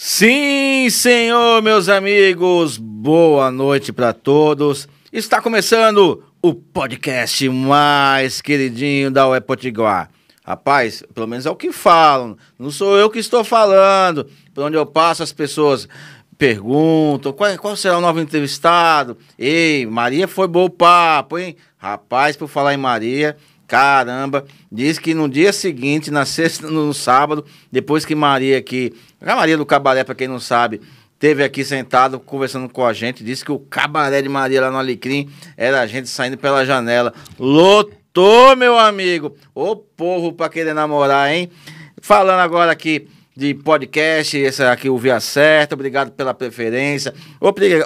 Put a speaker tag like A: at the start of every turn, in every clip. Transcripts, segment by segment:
A: Sim, senhor, meus amigos, boa noite para todos. Está começando o podcast mais queridinho da UE Potiguar. Rapaz, pelo menos é o que falam, não sou eu que estou falando. Por onde eu passo, as pessoas perguntam: qual, qual será o novo entrevistado? Ei, Maria foi bom papo, hein? Rapaz, por falar em Maria, Caramba, diz que no dia seguinte, na sexta, no sábado, depois que Maria aqui a Maria do Cabaré, para quem não sabe, teve aqui sentado conversando com a gente, disse que o Cabaré de Maria lá no Alecrim era a gente saindo pela janela. Lotou, meu amigo! Ô povo para querer namorar, hein? Falando agora aqui de podcast, esse aqui o Via Certa, obrigado pela preferência,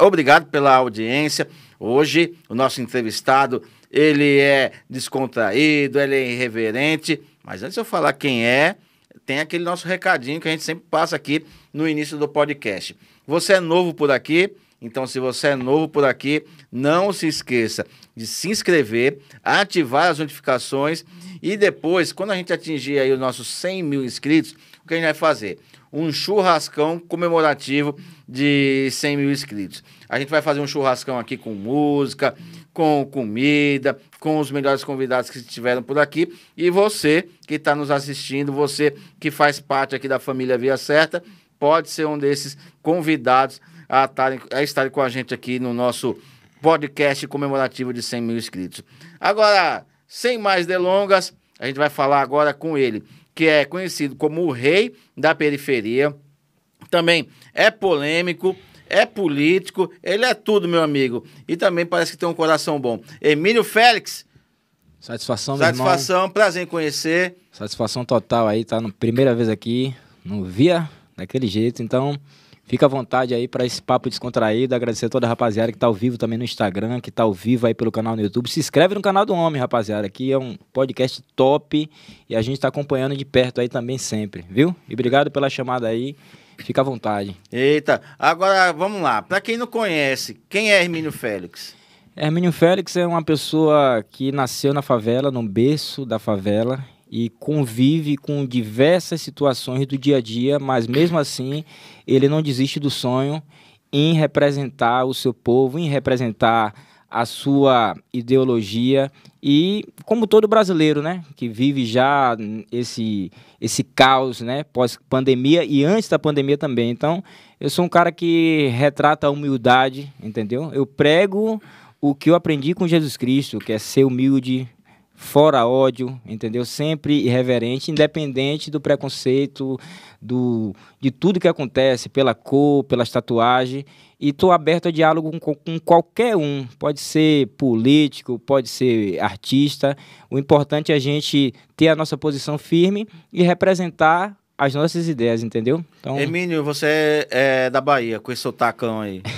A: obrigado pela audiência. Hoje, o nosso entrevistado, ele é descontraído, ele é irreverente, mas antes de eu falar quem é, tem aquele nosso recadinho que a gente sempre passa aqui no início do podcast. Você é novo por aqui? Então, se você é novo por aqui, não se esqueça de se inscrever, ativar as notificações e depois, quando a gente atingir aí os nossos 100 mil inscritos, o que a gente vai fazer? Um churrascão comemorativo de 100 mil inscritos. A gente vai fazer um churrascão aqui com música, com comida, com os melhores convidados que estiveram por aqui. E você que está nos assistindo, você que faz parte aqui da família Via Certa, pode ser um desses convidados a, tarem, a estarem com a gente aqui no nosso podcast comemorativo de 100 mil inscritos. Agora, sem mais delongas, a gente vai falar agora com ele, que é conhecido como o rei da periferia, também é polêmico é político, ele é tudo, meu amigo. E também parece que tem um coração bom. Emílio Félix.
B: Satisfação, meu Satisfação,
A: irmão. prazer em conhecer.
B: Satisfação total aí, tá? No, primeira vez aqui, não via daquele jeito, então fica à vontade aí para esse papo descontraído. Agradecer a toda a rapaziada que tá ao vivo também no Instagram, que tá ao vivo aí pelo canal no YouTube. Se inscreve no canal do Homem, rapaziada, que é um podcast top e a gente tá acompanhando de perto aí também sempre, viu? E obrigado pela chamada aí. Fica à vontade. Eita, agora vamos lá. Para quem não conhece, quem é Hermínio Félix? Hermínio Félix é uma pessoa que nasceu na favela, no berço da favela e convive com diversas situações do dia a dia, mas mesmo assim ele não desiste do sonho em representar o seu povo, em representar a sua ideologia, e como todo brasileiro, né, que vive já esse esse caos, né, pós-pandemia e antes da pandemia também. Então, eu sou um cara que retrata a humildade, entendeu? Eu prego o que eu aprendi com Jesus Cristo, que é ser humilde, fora ódio, entendeu? Sempre irreverente, independente do preconceito, do, de tudo que acontece, pela cor, pela tatuagem. E estou aberto a diálogo com, com qualquer um, pode ser político, pode ser artista. O importante é a gente ter a nossa posição firme e representar as nossas ideias, entendeu? Então...
A: Emílio, você é,
B: é da Bahia, com esse sotacão aí.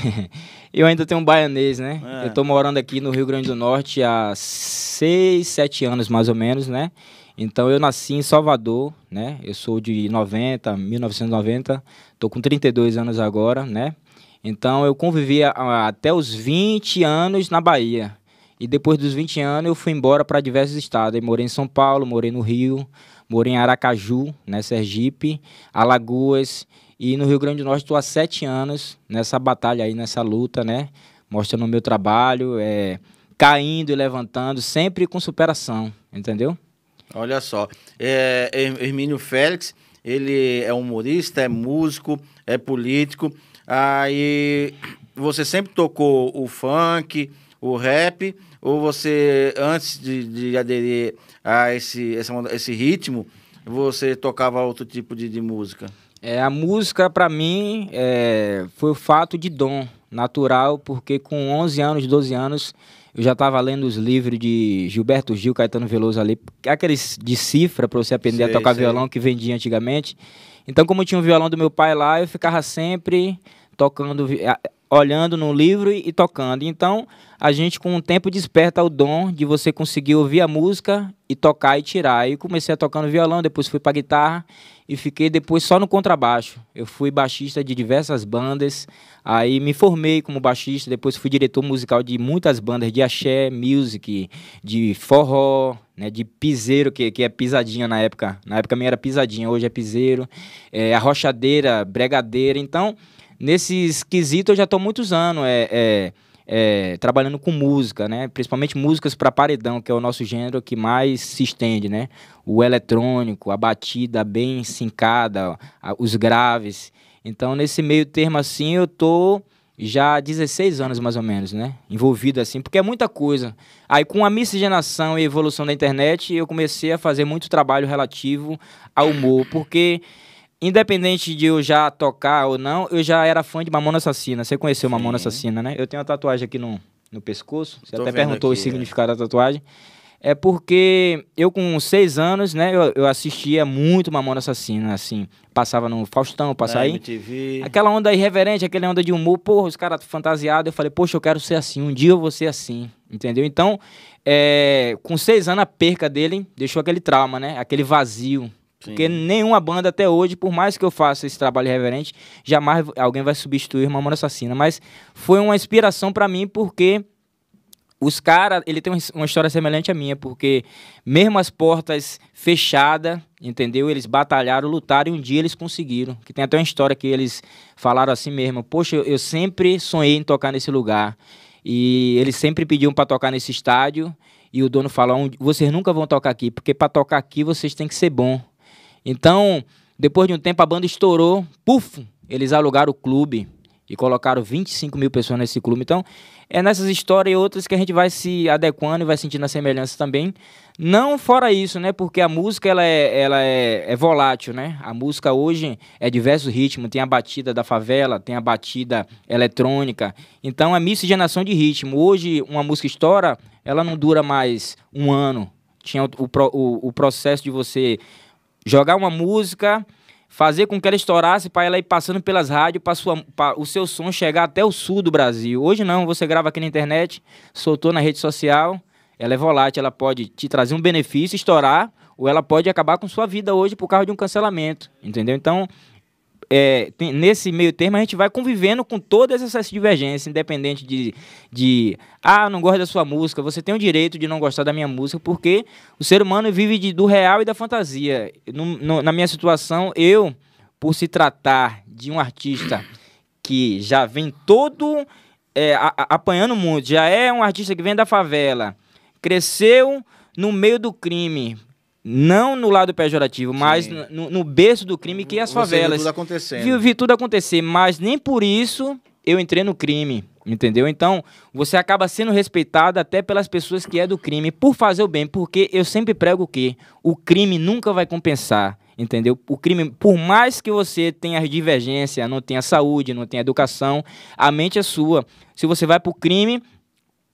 B: Eu ainda tenho um baianês, né? É. Eu tô morando aqui no Rio Grande do Norte há seis, sete anos mais ou menos, né? Então eu nasci em Salvador, né? Eu sou de 90, 1990, tô com 32 anos agora, né? Então eu convivi a, a, até os 20 anos na Bahia. E depois dos 20 anos eu fui embora para diversos estados. Eu morei em São Paulo, morei no Rio, morei em Aracaju, né, Sergipe, Alagoas. E no Rio Grande do Norte estou há sete anos nessa batalha aí, nessa luta, né? Mostrando o meu trabalho, é, caindo e levantando, sempre com superação, entendeu?
A: Olha só, é, Hermínio Félix, ele é humorista, é músico, é político, aí você sempre tocou o funk, o rap, ou você, antes de, de aderir a esse, esse, ritmo, você tocava outro tipo de, de música?
B: É, a música, para mim, é, foi o fato de dom natural, porque com 11 anos, 12 anos, eu já estava lendo os livros de Gilberto Gil, Caetano Veloso ali, é aqueles de cifra para você aprender sei, a tocar sei. violão que vendia antigamente. Então, como tinha um violão do meu pai lá, eu ficava sempre tocando, olhando no livro e, e tocando. Então, a gente com o tempo desperta o dom de você conseguir ouvir a música e tocar e tirar. E comecei a tocar no violão, depois fui para guitarra e fiquei depois só no contrabaixo. Eu fui baixista de diversas bandas, aí me formei como baixista, depois fui diretor musical de muitas bandas de axé, music, de forró, né, de piseiro, que, que é pisadinha na época. Na época minha era pisadinha, hoje é piseiro. É, arrochadeira, bregadeira. Então, nesses quesitos eu já estou muitos anos. é, é é, trabalhando com música, né? Principalmente músicas para paredão, que é o nosso gênero que mais se estende, né? O eletrônico, a batida bem sincada, os graves. Então, nesse meio termo assim, eu tô já há 16 anos mais ou menos, né? Envolvido assim, porque é muita coisa. Aí com a miscigenação e evolução da internet, eu comecei a fazer muito trabalho relativo ao humor, porque Independente de eu já tocar ou não, eu já era fã de Mamona Assassina. Você conheceu Sim. Mamona Assassina, né? Eu tenho a tatuagem aqui no, no pescoço. Você Tô até perguntou aqui, o significado é. da tatuagem. É porque eu, com seis anos, né, eu, eu assistia muito Mamona Assassina, assim. Passava no Faustão, passava Na aí. MTV. Aquela onda irreverente, aquela onda de humor, porra, os caras fantasiados. Eu falei, poxa, eu quero ser assim, um dia eu vou ser assim, entendeu? Então, é, com seis anos, a perca dele deixou aquele trauma, né? Aquele vazio, Sim. Porque nenhuma banda até hoje, por mais que eu faça esse trabalho reverente, jamais alguém vai substituir Mamona Assassina. Mas foi uma inspiração para mim porque os caras, ele tem uma história semelhante à minha, porque mesmo as portas fechadas, entendeu? Eles batalharam, lutaram e um dia eles conseguiram. Que tem até uma história que eles falaram assim mesmo: Poxa, eu sempre sonhei em tocar nesse lugar. E eles sempre pediam para tocar nesse estádio. E o dono falou: Vocês nunca vão tocar aqui, porque para tocar aqui vocês têm que ser bom. Então, depois de um tempo, a banda estourou, puf, eles alugaram o clube e colocaram 25 mil pessoas nesse clube. Então, é nessas histórias e outras que a gente vai se adequando e vai sentindo a semelhança também. Não fora isso, né? Porque a música ela é, ela é, é volátil, né? A música hoje é diversos ritmos. Tem a batida da favela, tem a batida eletrônica. Então, é miscigenação de ritmo. Hoje, uma música estoura, ela não dura mais um ano. Tinha o, o, o processo de você jogar uma música, fazer com que ela estourasse para ela ir passando pelas rádios, para o seu som chegar até o sul do Brasil. Hoje não, você grava aqui na internet, soltou na rede social, ela é volátil, ela pode te trazer um benefício, estourar, ou ela pode acabar com sua vida hoje por causa de um cancelamento, entendeu? Então, é, tem, nesse meio termo, a gente vai convivendo com todas essas divergências, independente de, de ah, não gosto da sua música, você tem o direito de não gostar da minha música, porque o ser humano vive de, do real e da fantasia. No, no, na minha situação, eu, por se tratar de um artista que já vem todo é, a, a, apanhando muito, já é um artista que vem da favela, cresceu no meio do crime, não no lado pejorativo, Sim. mas no, no, berço do crime, que é as Você favelas. Viu tudo acontecendo. Vi, vi tudo acontecer, mas nem por isso eu entrei no crime. Entendeu? Então, você acaba sendo respeitado até pelas pessoas que é do crime por fazer o bem, porque eu sempre prego o quê? O crime nunca vai compensar, entendeu? O crime, por mais que você tenha divergência, não tenha saúde, não tenha educação, a mente é sua. Se você vai pro crime,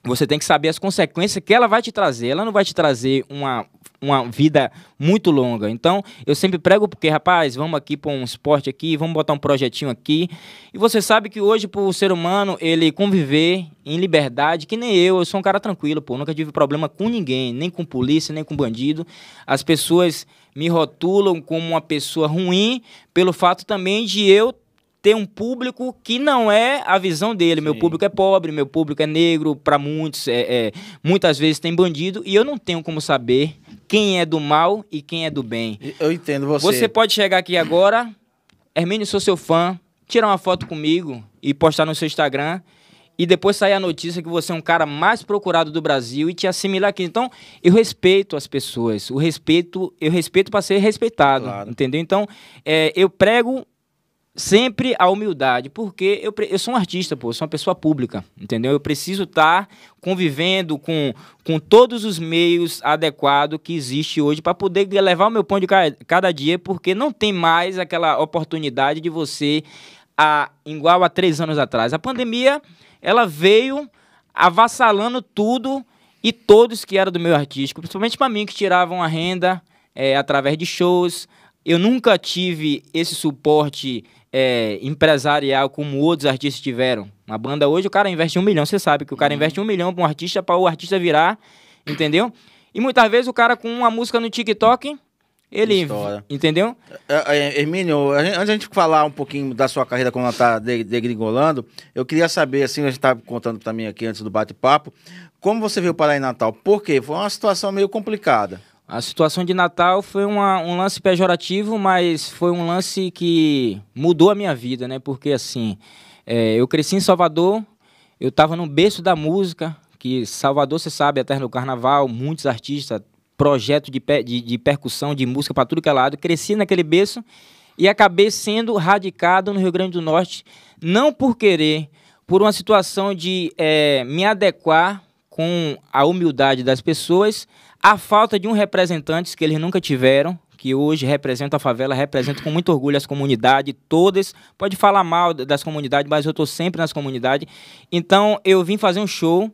B: você tem que saber as consequências que ela vai te trazer. Ela não vai te trazer uma uma vida muito longa. Então, eu sempre prego porque, rapaz, vamos aqui para um esporte aqui, vamos botar um projetinho aqui. E você sabe que hoje, para o ser humano, ele conviver em liberdade, que nem eu, eu sou um cara tranquilo, pô, nunca tive problema com ninguém, nem com polícia, nem com bandido. As pessoas me rotulam como uma pessoa ruim pelo fato também de eu ter um público que não é a visão dele. Sim. Meu público é pobre, meu público é negro, para muitos, é, é, muitas vezes tem bandido, e eu não tenho como saber quem é do mal e quem é do bem. Eu entendo você. Você pode chegar aqui agora, Hermínio, sou seu fã, tirar uma foto comigo e postar no seu Instagram. E depois sair a notícia que você é um cara mais procurado do Brasil e te assimilar aqui. Então, eu respeito as pessoas. O respeito, eu respeito para ser respeitado. Claro. Entendeu? Então, é, eu prego sempre a humildade, porque eu, eu sou um artista, pô, eu sou uma pessoa pública, entendeu? Eu preciso estar tá convivendo com, com todos os meios adequados que existe hoje para poder levar o meu pão de cada, cada dia, porque não tem mais aquela oportunidade de você, a, igual a três anos atrás. A pandemia, ela veio avassalando tudo e todos que eram do meu artístico, principalmente para mim, que tiravam a renda é, através de shows, eu nunca tive esse suporte é, empresarial como outros artistas tiveram. Uma banda hoje, o cara investe um milhão, você sabe que o cara uhum. investe um milhão para um artista, para o artista virar, entendeu? E muitas vezes o cara com uma música no TikTok, ele. História. Entendeu?
A: É, é, Hermínio, antes a gente falar um pouquinho da sua carreira quando ela está degringolando, eu queria saber, assim, a gente estava contando também aqui antes do bate-papo,
B: como você veio parar em Natal? Por quê? Foi uma situação meio complicada. A situação de Natal foi uma, um lance pejorativo, mas foi um lance que mudou a minha vida, né? Porque assim, é, eu cresci em Salvador, eu estava no berço da música, que Salvador, você sabe, é a terra do carnaval, muitos artistas, projeto de, de, de percussão, de música para tudo que é lado. Cresci naquele berço e acabei sendo radicado no Rio Grande do Norte, não por querer, por uma situação de é, me adequar com a humildade das pessoas, a falta de um representante que eles nunca tiveram, que hoje representa a favela, representa com muito orgulho as comunidades todas. Pode falar mal das comunidades, mas eu estou sempre nas comunidades. Então, eu vim fazer um show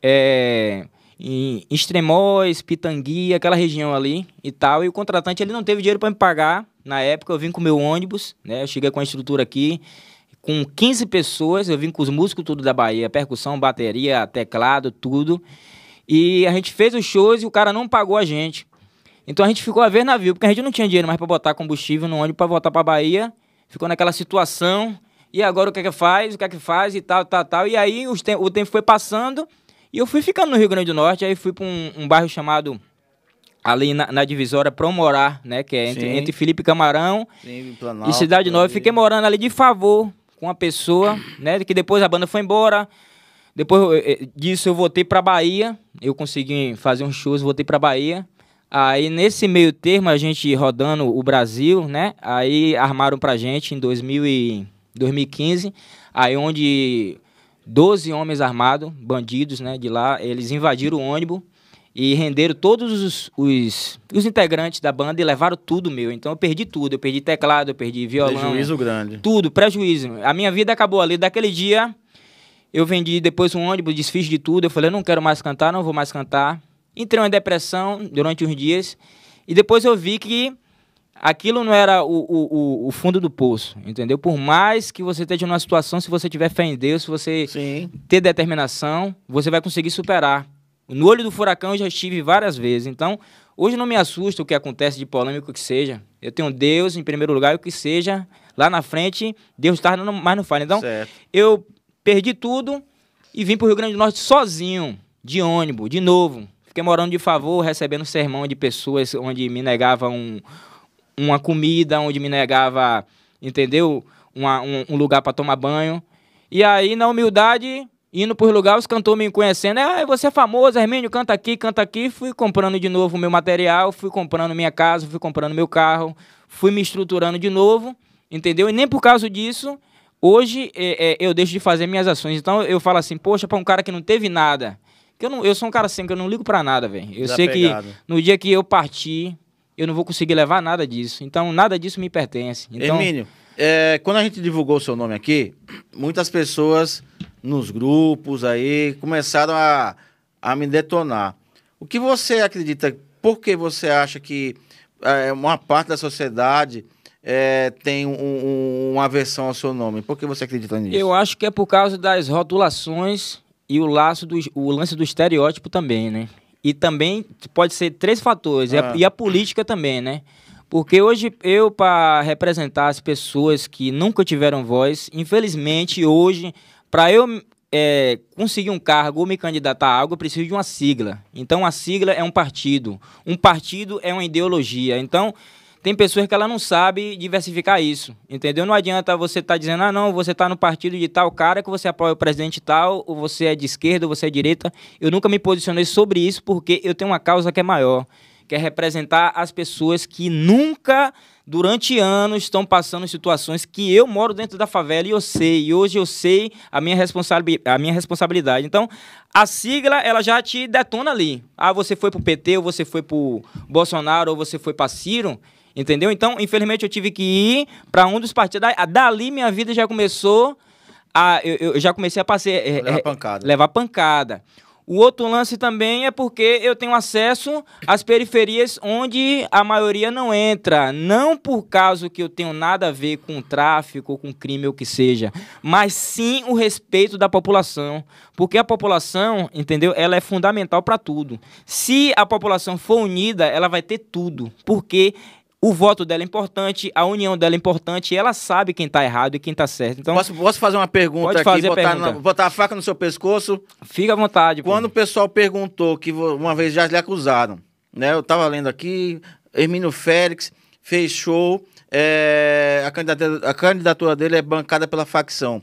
B: é, em Extremóis, Pitangui, aquela região ali e tal. E o contratante ele não teve dinheiro para me pagar. Na época, eu vim com meu ônibus, né? Eu cheguei com a estrutura aqui com 15 pessoas, eu vim com os músicos tudo da Bahia, percussão, bateria, teclado, tudo. E a gente fez os shows e o cara não pagou a gente. Então a gente ficou a ver navio, porque a gente não tinha dinheiro mais para botar combustível no ônibus para voltar para Bahia. Ficou naquela situação. E agora o que é que faz? O que é que faz? E tal, tal, tal. E aí te o tempo foi passando e eu fui ficando no Rio Grande do Norte. Aí fui para um, um, bairro chamado ali na, na divisória Promorar, né? Que é entre, entre Felipe Camarão
A: Sim, Planalto, e
B: Cidade Nova. Fiquei morando ali de favor com uma pessoa, né? Que depois a banda foi embora. Depois eh, disso eu voltei para Bahia, eu consegui fazer show. shows, voltei para Bahia. Aí nesse meio termo a gente rodando o Brasil, né? Aí armaram pra gente em 2000 e 2015, aí onde 12 homens armados, bandidos, né, de lá, eles invadiram o ônibus e renderam todos os, os, os, integrantes da banda e levaram tudo meu. Então eu perdi tudo. Eu perdi teclado, eu perdi violão. Prejuízo grande. Tudo, prejuízo. A minha vida acabou ali. Daquele dia, eu vendi depois um ônibus, desfiz de tudo. Eu falei, eu não quero mais cantar, não vou mais cantar. Entrei em depressão durante uns dias. E depois eu vi que aquilo não era o, o, o, fundo do poço, entendeu? Por mais que você esteja numa situação, se você tiver fé em Deus, se você Sim. ter determinação, você vai conseguir superar. No olho do furacão eu já estive várias vezes. Então, hoje não me assusta o que acontece de polêmico que seja. Eu tenho Deus em primeiro lugar, o que seja. Lá na frente, Deus está, mas não falha. Então, certo. eu perdi tudo e vim para o Rio Grande do Norte sozinho, de ônibus, de novo. Fiquei morando de favor, recebendo sermão de pessoas onde me negavam um, uma comida, onde me negava, entendeu? Uma, um, um lugar para tomar banho. E aí, na humildade, indo por lugar, os cantores me conhecendo. Ah, você é famoso, Hermínio, canta aqui, canta aqui. Fui comprando de novo meu material, fui comprando minha casa, fui comprando meu carro, fui me estruturando de novo, entendeu? E nem por causa disso, hoje é, é, eu deixo de fazer minhas ações. Então eu falo assim, poxa, para um cara que não teve nada, que eu, não, eu sou um cara assim, que eu não ligo para nada, velho. Eu sei que no dia que eu partir, eu não vou conseguir levar nada disso. Então nada disso me pertence. Então, Hermínio,
A: é, quando a gente divulgou o seu nome aqui, muitas pessoas nos grupos aí, começaram a, a me detonar. O que você acredita? Por que você acha que é, uma parte da sociedade é, tem um, um, uma aversão ao seu nome? Por que você acredita nisso?
B: Eu acho que é por causa das rotulações e o, laço do, o lance do estereótipo também, né? E também pode ser três fatores. E, a, ah. e, a, política também, né? Porque hoje eu, para representar as pessoas que nunca tiveram voz, infelizmente hoje para eu é, conseguir um cargo ou me candidatar a algo, eu preciso de uma sigla. Então, a sigla é um partido. Um partido é uma ideologia. Então, tem pessoas que ela não sabe diversificar isso, entendeu? Não adianta você estar tá dizendo, ah, não, você está no partido de tal cara que você apoia o presidente tal, ou você é de esquerda, ou você é direita. Eu nunca me posicionei sobre isso porque eu tenho uma causa que é maior, que é representar as pessoas que nunca durante anos estão passando situações que eu moro dentro da favela e eu sei, e hoje eu sei a minha, a minha responsabilidade. Então, a sigla, ela já te detona ali. Ah, você foi pro PT, ou você foi pro Bolsonaro, ou você foi pra Ciro, entendeu? Então, infelizmente, eu tive que ir para um dos partidos. Dali, minha vida já começou... A, eu, eu já comecei a passar... É, levar é, pancada. Levar pancada. O outro lance também é porque eu tenho acesso às periferias onde a maioria não entra. Não por causa que eu tenho nada a ver com tráfico, com crime ou que seja, mas sim o respeito da população. Porque a população, entendeu? Ela é fundamental para tudo. Se a população for unida, ela vai ter tudo. Porque o voto dela é importante, a união dela é importante, ela sabe quem está errado e quem está certo. Então, posso, posso, fazer uma pergunta pode fazer aqui, botar, pergunta. Na, botar a faca no seu pescoço? Fica à vontade. Quando pô. o pessoal
A: perguntou, que uma vez já lhe acusaram, né? Eu estava lendo aqui, Hermínio Félix fechou, é, a, candidatura, a candidatura dele é bancada pela facção.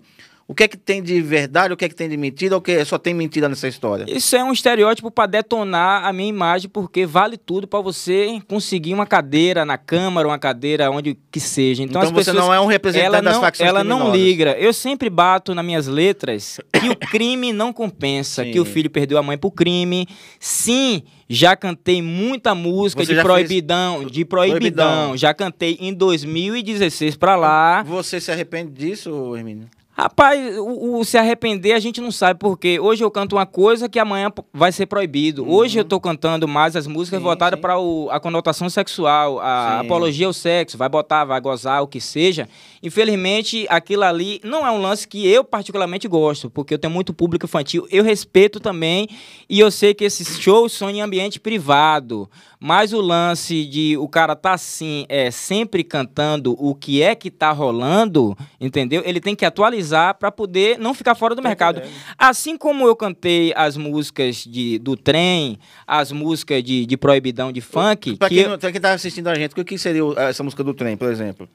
A: O que é que tem de verdade, o que é que tem de mentira, o que só tem mentira nessa história?
B: Isso é um estereótipo para detonar a minha imagem, porque vale tudo para você conseguir uma cadeira na Câmara, uma cadeira onde que seja. Então, então as você pessoas, não é um representante ela das não, facções Ela criminosas. não liga. Eu sempre bato nas minhas letras que o crime não compensa, Sim. que o filho perdeu a mãe pro crime. Sim, já cantei muita música você de proibidão, fez... de proibidão, proibidão. Já cantei em 2016 para lá. Você se arrepende disso, Hermínio? Rapaz, o, o, se arrepender a gente não sabe porque hoje eu canto uma coisa que amanhã vai ser proibido. Uhum. Hoje eu tô cantando mais as músicas sim, voltadas para a conotação sexual, a sim. apologia ao sexo, vai botar, vai gozar, o que seja. Infelizmente, aquilo ali não é um lance que eu particularmente gosto, porque eu tenho muito público infantil, eu respeito também e eu sei que esses shows são em ambiente privado. Mas o lance de o cara tá assim, é sempre cantando o que é que tá rolando, entendeu? Ele tem que atualizar para poder não ficar fora do mercado. É. Assim como eu cantei as músicas de, do trem, as músicas de, de proibidão de funk. Para que quem, está assistindo a gente,
A: o que seria essa música do trem, por exemplo?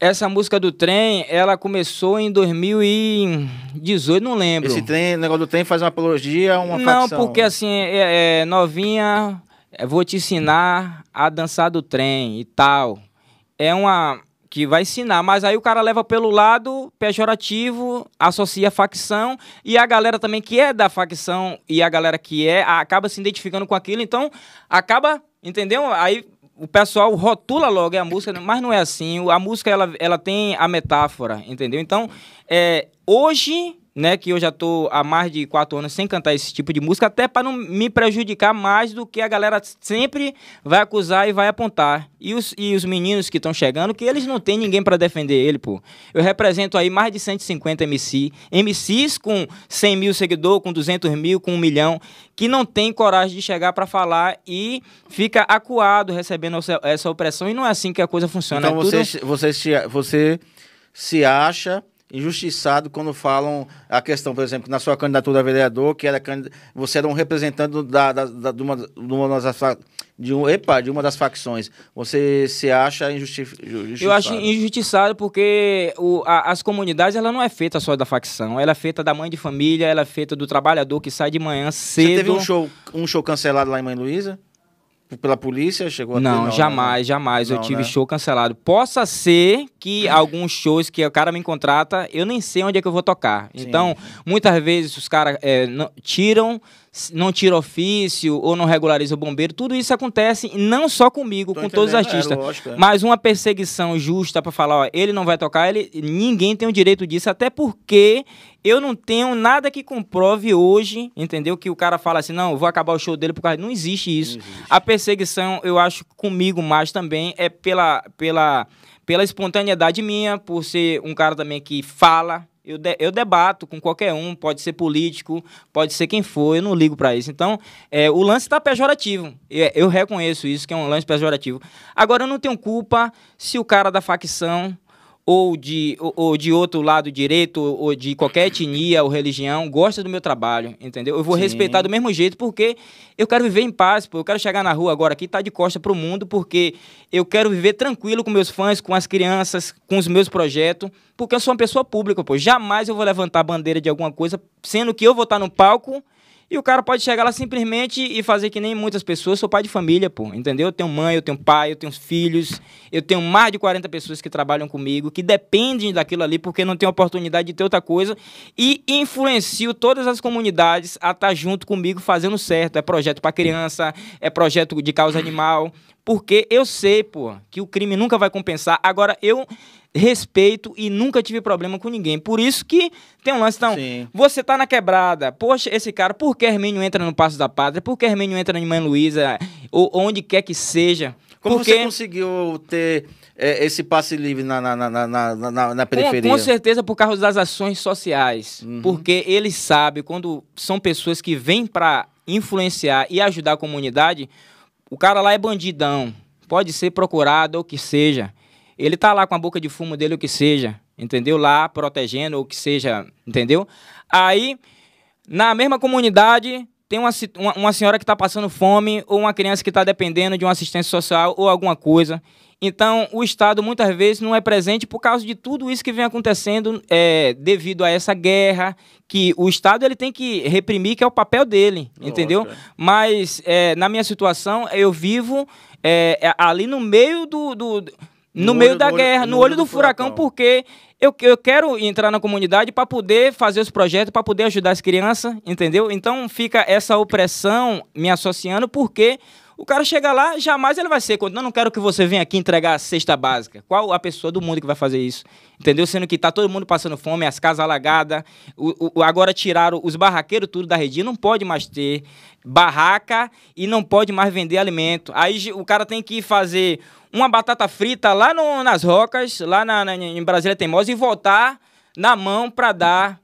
B: Essa música do trem, ela começou em 2018, não lembro. Esse trem, negócio do trem faz uma apologia, uma Não, facção. porque assim, é, é, novinha, vou te ensinar a dançar do trem e tal. É uma, que vai ensinar, mas aí o cara leva pelo lado pejorativo, associa a facção e a galera também que é da facção e a galera que é acaba se identificando com aquilo, então acaba, entendeu? Aí o pessoal rotula logo é a música, mas não é assim. A música ela, ela tem a metáfora, entendeu? Então, é, hoje né, que eu já tô há mais de quatro anos sem cantar esse tipo de música, até para não me prejudicar mais do que a galera sempre vai acusar e vai apontar. E os, e os meninos que estão chegando, que eles não têm ninguém para defender ele, pô. Eu represento aí mais de 150 MC, MCs com 100 mil seguidores, com 200 mil, com um milhão, que não tem coragem de chegar para falar e fica acuado recebendo essa opressão. E não é assim que a coisa funciona. É então é você,
A: tudo... você, você se acha injustiçado quando falam a questão, por exemplo, na sua candidatura a vereador, que era você era um representante da, da, da de, uma, de, uma das, de, um, epa, de uma das facções. Você se acha injusti injustiçado? Eu acho
B: injustiçado porque o, a, as comunidades ela não é feita só da facção, ela é feita da mãe de família, ela é feita do trabalhador que sai de manhã cedo. Você teve um show, um show cancelado lá em Mãe Luísa? pela polícia? Chegou não, não, jamais, né? jamais. Não, eu tive né? show cancelado. Possa ser que alguns shows que o cara me contrata, eu nem sei onde é que eu vou tocar. Sim. Então, muitas vezes os caras é, eh, tiram não tira ofício ou não regulariza o bombeiro. Tudo isso acontece não só comigo, Tô com todos os é, artistas. É, lógico, é. Mas uma perseguição justa para falar, ó, ele não vai tocar, ele ninguém tem o direito disso, até porque eu não tenho nada que comprove hoje, entendeu? Que o cara fala assim, não, vou acabar o show dele por causa. Não existe isso. Não existe. A perseguição, eu acho, comigo mais também é pela, pela, pela espontaneidade minha, por ser um cara também que fala eu, de, eu debato com qualquer um, pode ser político, pode ser quem for, eu não ligo para isso. Então, é, o lance está pejorativo. Eu, é, eu reconheço isso, que é um lance pejorativo. Agora, eu não tenho culpa se o cara da facção ou de, ou, ou, de outro lado direito, ou de qualquer etnia ou religião, gosta do meu trabalho, entendeu? Eu vou Sim. respeitar do mesmo jeito, porque eu quero viver em paz, pô. Eu quero chegar na rua agora aqui, tá de costa pro mundo, porque eu quero viver tranquilo com meus fãs, com as crianças, com os meus projetos, porque eu sou uma pessoa pública, pô. Jamais eu vou levantar a bandeira de alguma coisa, sendo que eu vou estar no palco e o cara pode chegar lá simplesmente e fazer que nem muitas pessoas. Sou pai de família, pô, entendeu? Eu tenho mãe, eu tenho pai, eu tenho filhos. Eu tenho mais de 40 pessoas que trabalham comigo, que dependem daquilo ali porque não tem oportunidade de ter outra coisa. E influencio todas as comunidades a estar tá junto comigo fazendo certo. É projeto para criança, é projeto de causa animal. Porque eu sei, pô, que o crime nunca vai compensar. Agora, eu respeito e nunca tive problema com ninguém. Por isso que tem um lance, então, Sim. você tá na quebrada, poxa, esse cara, por que Hermínio entra no Passo da Pátria? Por que Hermínio entra em Mãe Luísa? Ou onde quer que seja? Como Porque... você conseguiu ter
A: é, esse passe livre na, na, na, na, na, na periferia? Com, com,
B: certeza por causa das ações sociais. Uhum. Porque ele sabe, quando são pessoas que vêm para influenciar e ajudar a comunidade, o cara lá é bandidão, pode ser procurado ou que seja ele tá lá com a boca de fumo dele, o que seja, entendeu? Lá protegendo, ou que seja, entendeu? Aí, na mesma comunidade, tem uma, uma, uma senhora que está passando fome, ou uma criança que está dependendo de uma assistência social ou alguma coisa. Então, o Estado muitas vezes não é presente por causa de tudo isso que vem acontecendo é, devido a essa guerra, que o Estado ele tem que reprimir, que é o papel dele, Nossa. entendeu? É. Mas, é, na minha situação, eu vivo é, é ali no meio do, do no, meio da guerra, olho, no, olho, olho do, do furacão, furacão, porque eu, eu quero entrar na comunidade para poder fazer os projetos, para poder ajudar as crianças, entendeu? Então fica essa opressão me associando, porque o cara chega lá, jamais ele vai ser. Não, não quero que você venha aqui entregar a cesta básica. Qual a pessoa do mundo que vai fazer isso? Entendeu? Sendo que tá todo mundo passando fome, as casas alagadas. O, o, agora tiraram os barraqueiros tudo da redinha. Não pode mais ter barraca e não pode mais vender alimento. Aí o cara tem que fazer uma batata frita lá no, nas rocas, lá na, na, em Brasília Teimosa, e voltar na mão para dar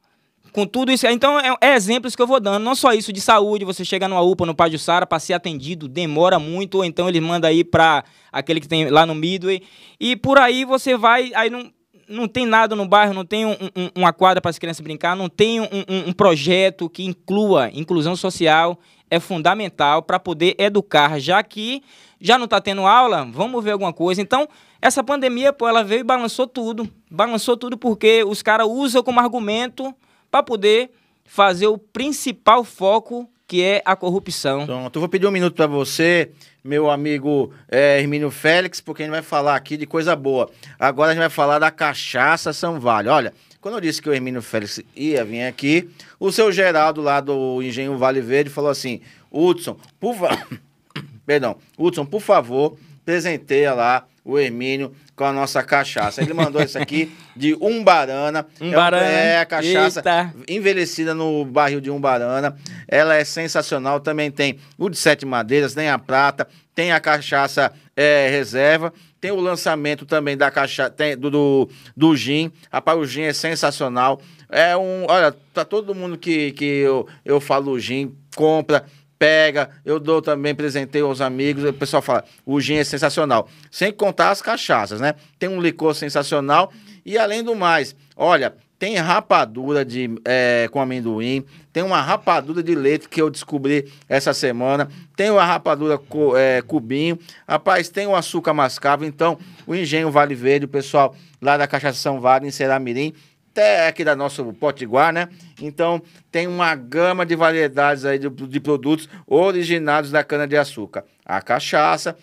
B: com tudo isso. Então, é, é, exemplos que eu vou dando. Não só isso de saúde, você chega numa UPA, no Pai Sara, para ser atendido, demora muito, ou então ele manda aí para aquele que tem lá no Midway. E por aí você vai, aí não, não tem nada no bairro, não tem um, um, uma quadra para as crianças brincar, não tem um, um projeto que inclua inclusão social é fundamental para poder educar, já que já não está tendo aula, vamos ver alguma coisa. Então, essa pandemia, pô, ela veio e balançou tudo. Balançou tudo porque os caras usam como argumento para poder fazer o principal foco que é a corrupção.
A: Pronto, eu vou pedir um minuto para você, meu amigo é, Hermínio Félix, porque a gente vai falar aqui de coisa boa. Agora a gente vai falar da cachaça São Vale. Olha, quando eu disse que o Hermínio Félix ia vir aqui, o seu Geraldo lá do Engenho Vale Verde falou assim: Hudson, por fa... Perdão, Hudson, por favor, presenteia lá o Hermínio com a nossa cachaça. Ele mandou isso aqui de Umbarana. Umbarana. É, é, a cachaça Eita. envelhecida no barril de Umbarana. Ela é sensacional. Também tem o de Sete Madeiras, tem a prata, tem a cachaça é, reserva. Tem o lançamento também da caixa tem, do, do, do Gin. Rapaz, o Gin é sensacional. É um. Olha, tá todo mundo que, que eu, eu falo Gin, compra pega, eu dou também, presentei aos amigos, o pessoal fala, o gin é sensacional. Sem contar as cachaças, né? Tem um licor sensacional e além do mais, olha, tem rapadura de, é, com amendoim. Tem uma rapadura de leite que eu descobri essa semana. Tem uma rapadura co, é, cubinho. Rapaz, tem o açúcar mascavo. Então, o Engenho Vale Verde, o pessoal lá da Cachaça São Vale, em Ceramirim, até aqui da nosso Potiguar, né? Então, tem uma gama de variedades aí de, de produtos originados da cana-de-açúcar. A cachaça,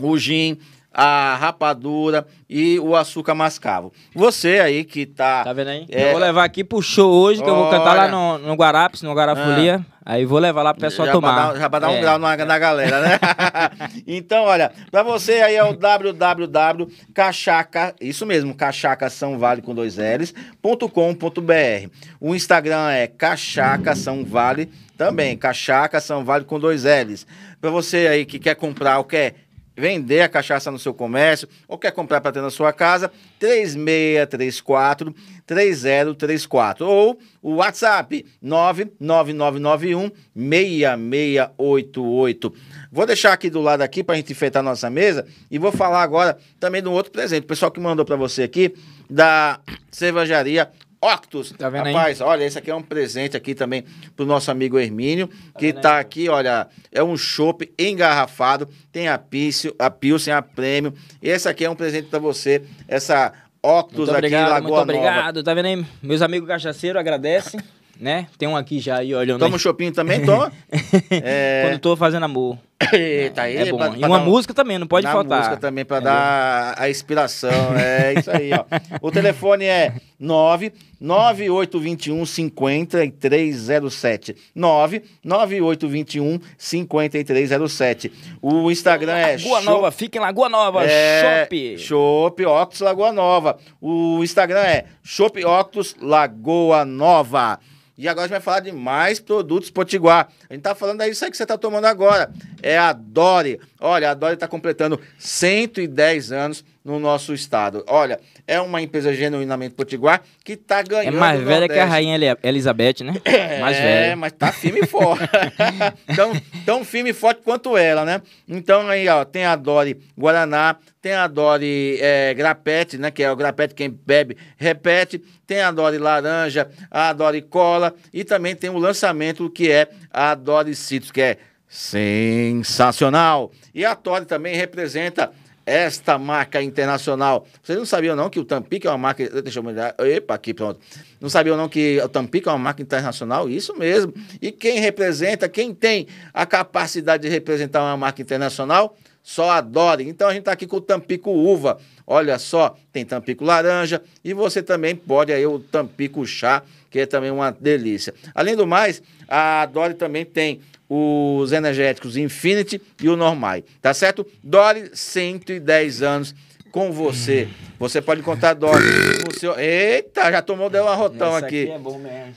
A: o gin, a rapadura e o açúcar mascavo. Você aí que tá. Tá vendo aí? É... Eu vou levar
B: aqui pro show hoje, que Olha... eu vou cantar lá no, no Guarapes, no Guarafolia. Ah. Aí vou levar lá pro pessoal já tomar. Pra dar, já pra dar é. um grau na,
A: na galera, né? então, olha, pra você aí é o www.cachaca, isso mesmo, cachaca São Vale com dois L's, ponto com, ponto br. O Instagram é cachaca São Vale também, cachaca São Vale com dois L's. Pra você aí que quer comprar ou quer vender a cachaça no seu comércio ou quer comprar para ter na sua casa, 3634 3034 ou o WhatsApp 99991 6688. Vou deixar aqui do lado aqui para a gente enfeitar a nossa mesa e vou falar agora também de um outro presente. O pessoal que mandou para você aqui da cervejaria Octus. Tá vendo Rapaz, aí? olha, esse aqui é um presente aqui também pro nosso amigo Hermínio, tá que tá aí? aqui, olha, é um chopp engarrafado, tem a Pício, a Pilsen, a Prêmio. Esse aqui é um presente para você, essa Octus muito obrigado, aqui em Lagoa Muito obrigado,
B: Nova. tá vendo aí? Meus amigos cachaceiros agradecem. né? Tem um aqui já aí olhando. Toma um chopinho também, toma. é... Quando tô fazendo amor. tá é aí, é bom. Pra, pra e uma música também, não pode faltar. faltar. música também, para é. dar
A: a inspiração. É isso aí, ó. O telefone é 99821 5307. 99821 5307. O Instagram é. Lagoa Shop... Nova,
B: fiquem em Lagoa Nova, é... Shop.
A: Shop Octus Lagoa Nova. O Instagram é Shop Octus Lagoa Nova. E agora a gente vai falar de mais produtos Potiguar. A gente tá falando aí, isso aí que você tá tomando agora. É a Dori. Olha, a Dori tá completando 110 anos no nosso estado. Olha, é uma empresa genuinamente potiguar que tá é ganhando. É mais velha que a rainha
B: Elizabeth, né? É, mais velha. É, mas tá firme e forte.
A: tão, tão firme e forte quanto ela, né? Então aí, ó, tem a Dori Guaraná, tem a Dori é, Grapete, né? Que é o Grapete quem bebe, repete tem a Dori Laranja, a Dori Cola e também tem o lançamento que é a Dori Citrus, que é sensacional. E a Dori também representa esta marca internacional. Vocês não sabiam não que o Tampico é uma marca... Deixa eu olhar. Epa, aqui, pronto. Não sabiam não que o Tampico é uma marca internacional? Isso mesmo. E quem representa, quem tem a capacidade de representar uma marca internacional só adorem. Então a gente está aqui com o Tampico Uva. Olha só, tem Tampico Laranja e você também pode aí o Tampico Chá, que é também uma delícia. Além do mais, a Dori também tem os energéticos Infinity e o Normai, tá certo? Dori, 110 anos com você. Você pode contar Doc com o seu. Eita, já tomou, deu uma rotão Essa aqui. aqui é bom mesmo.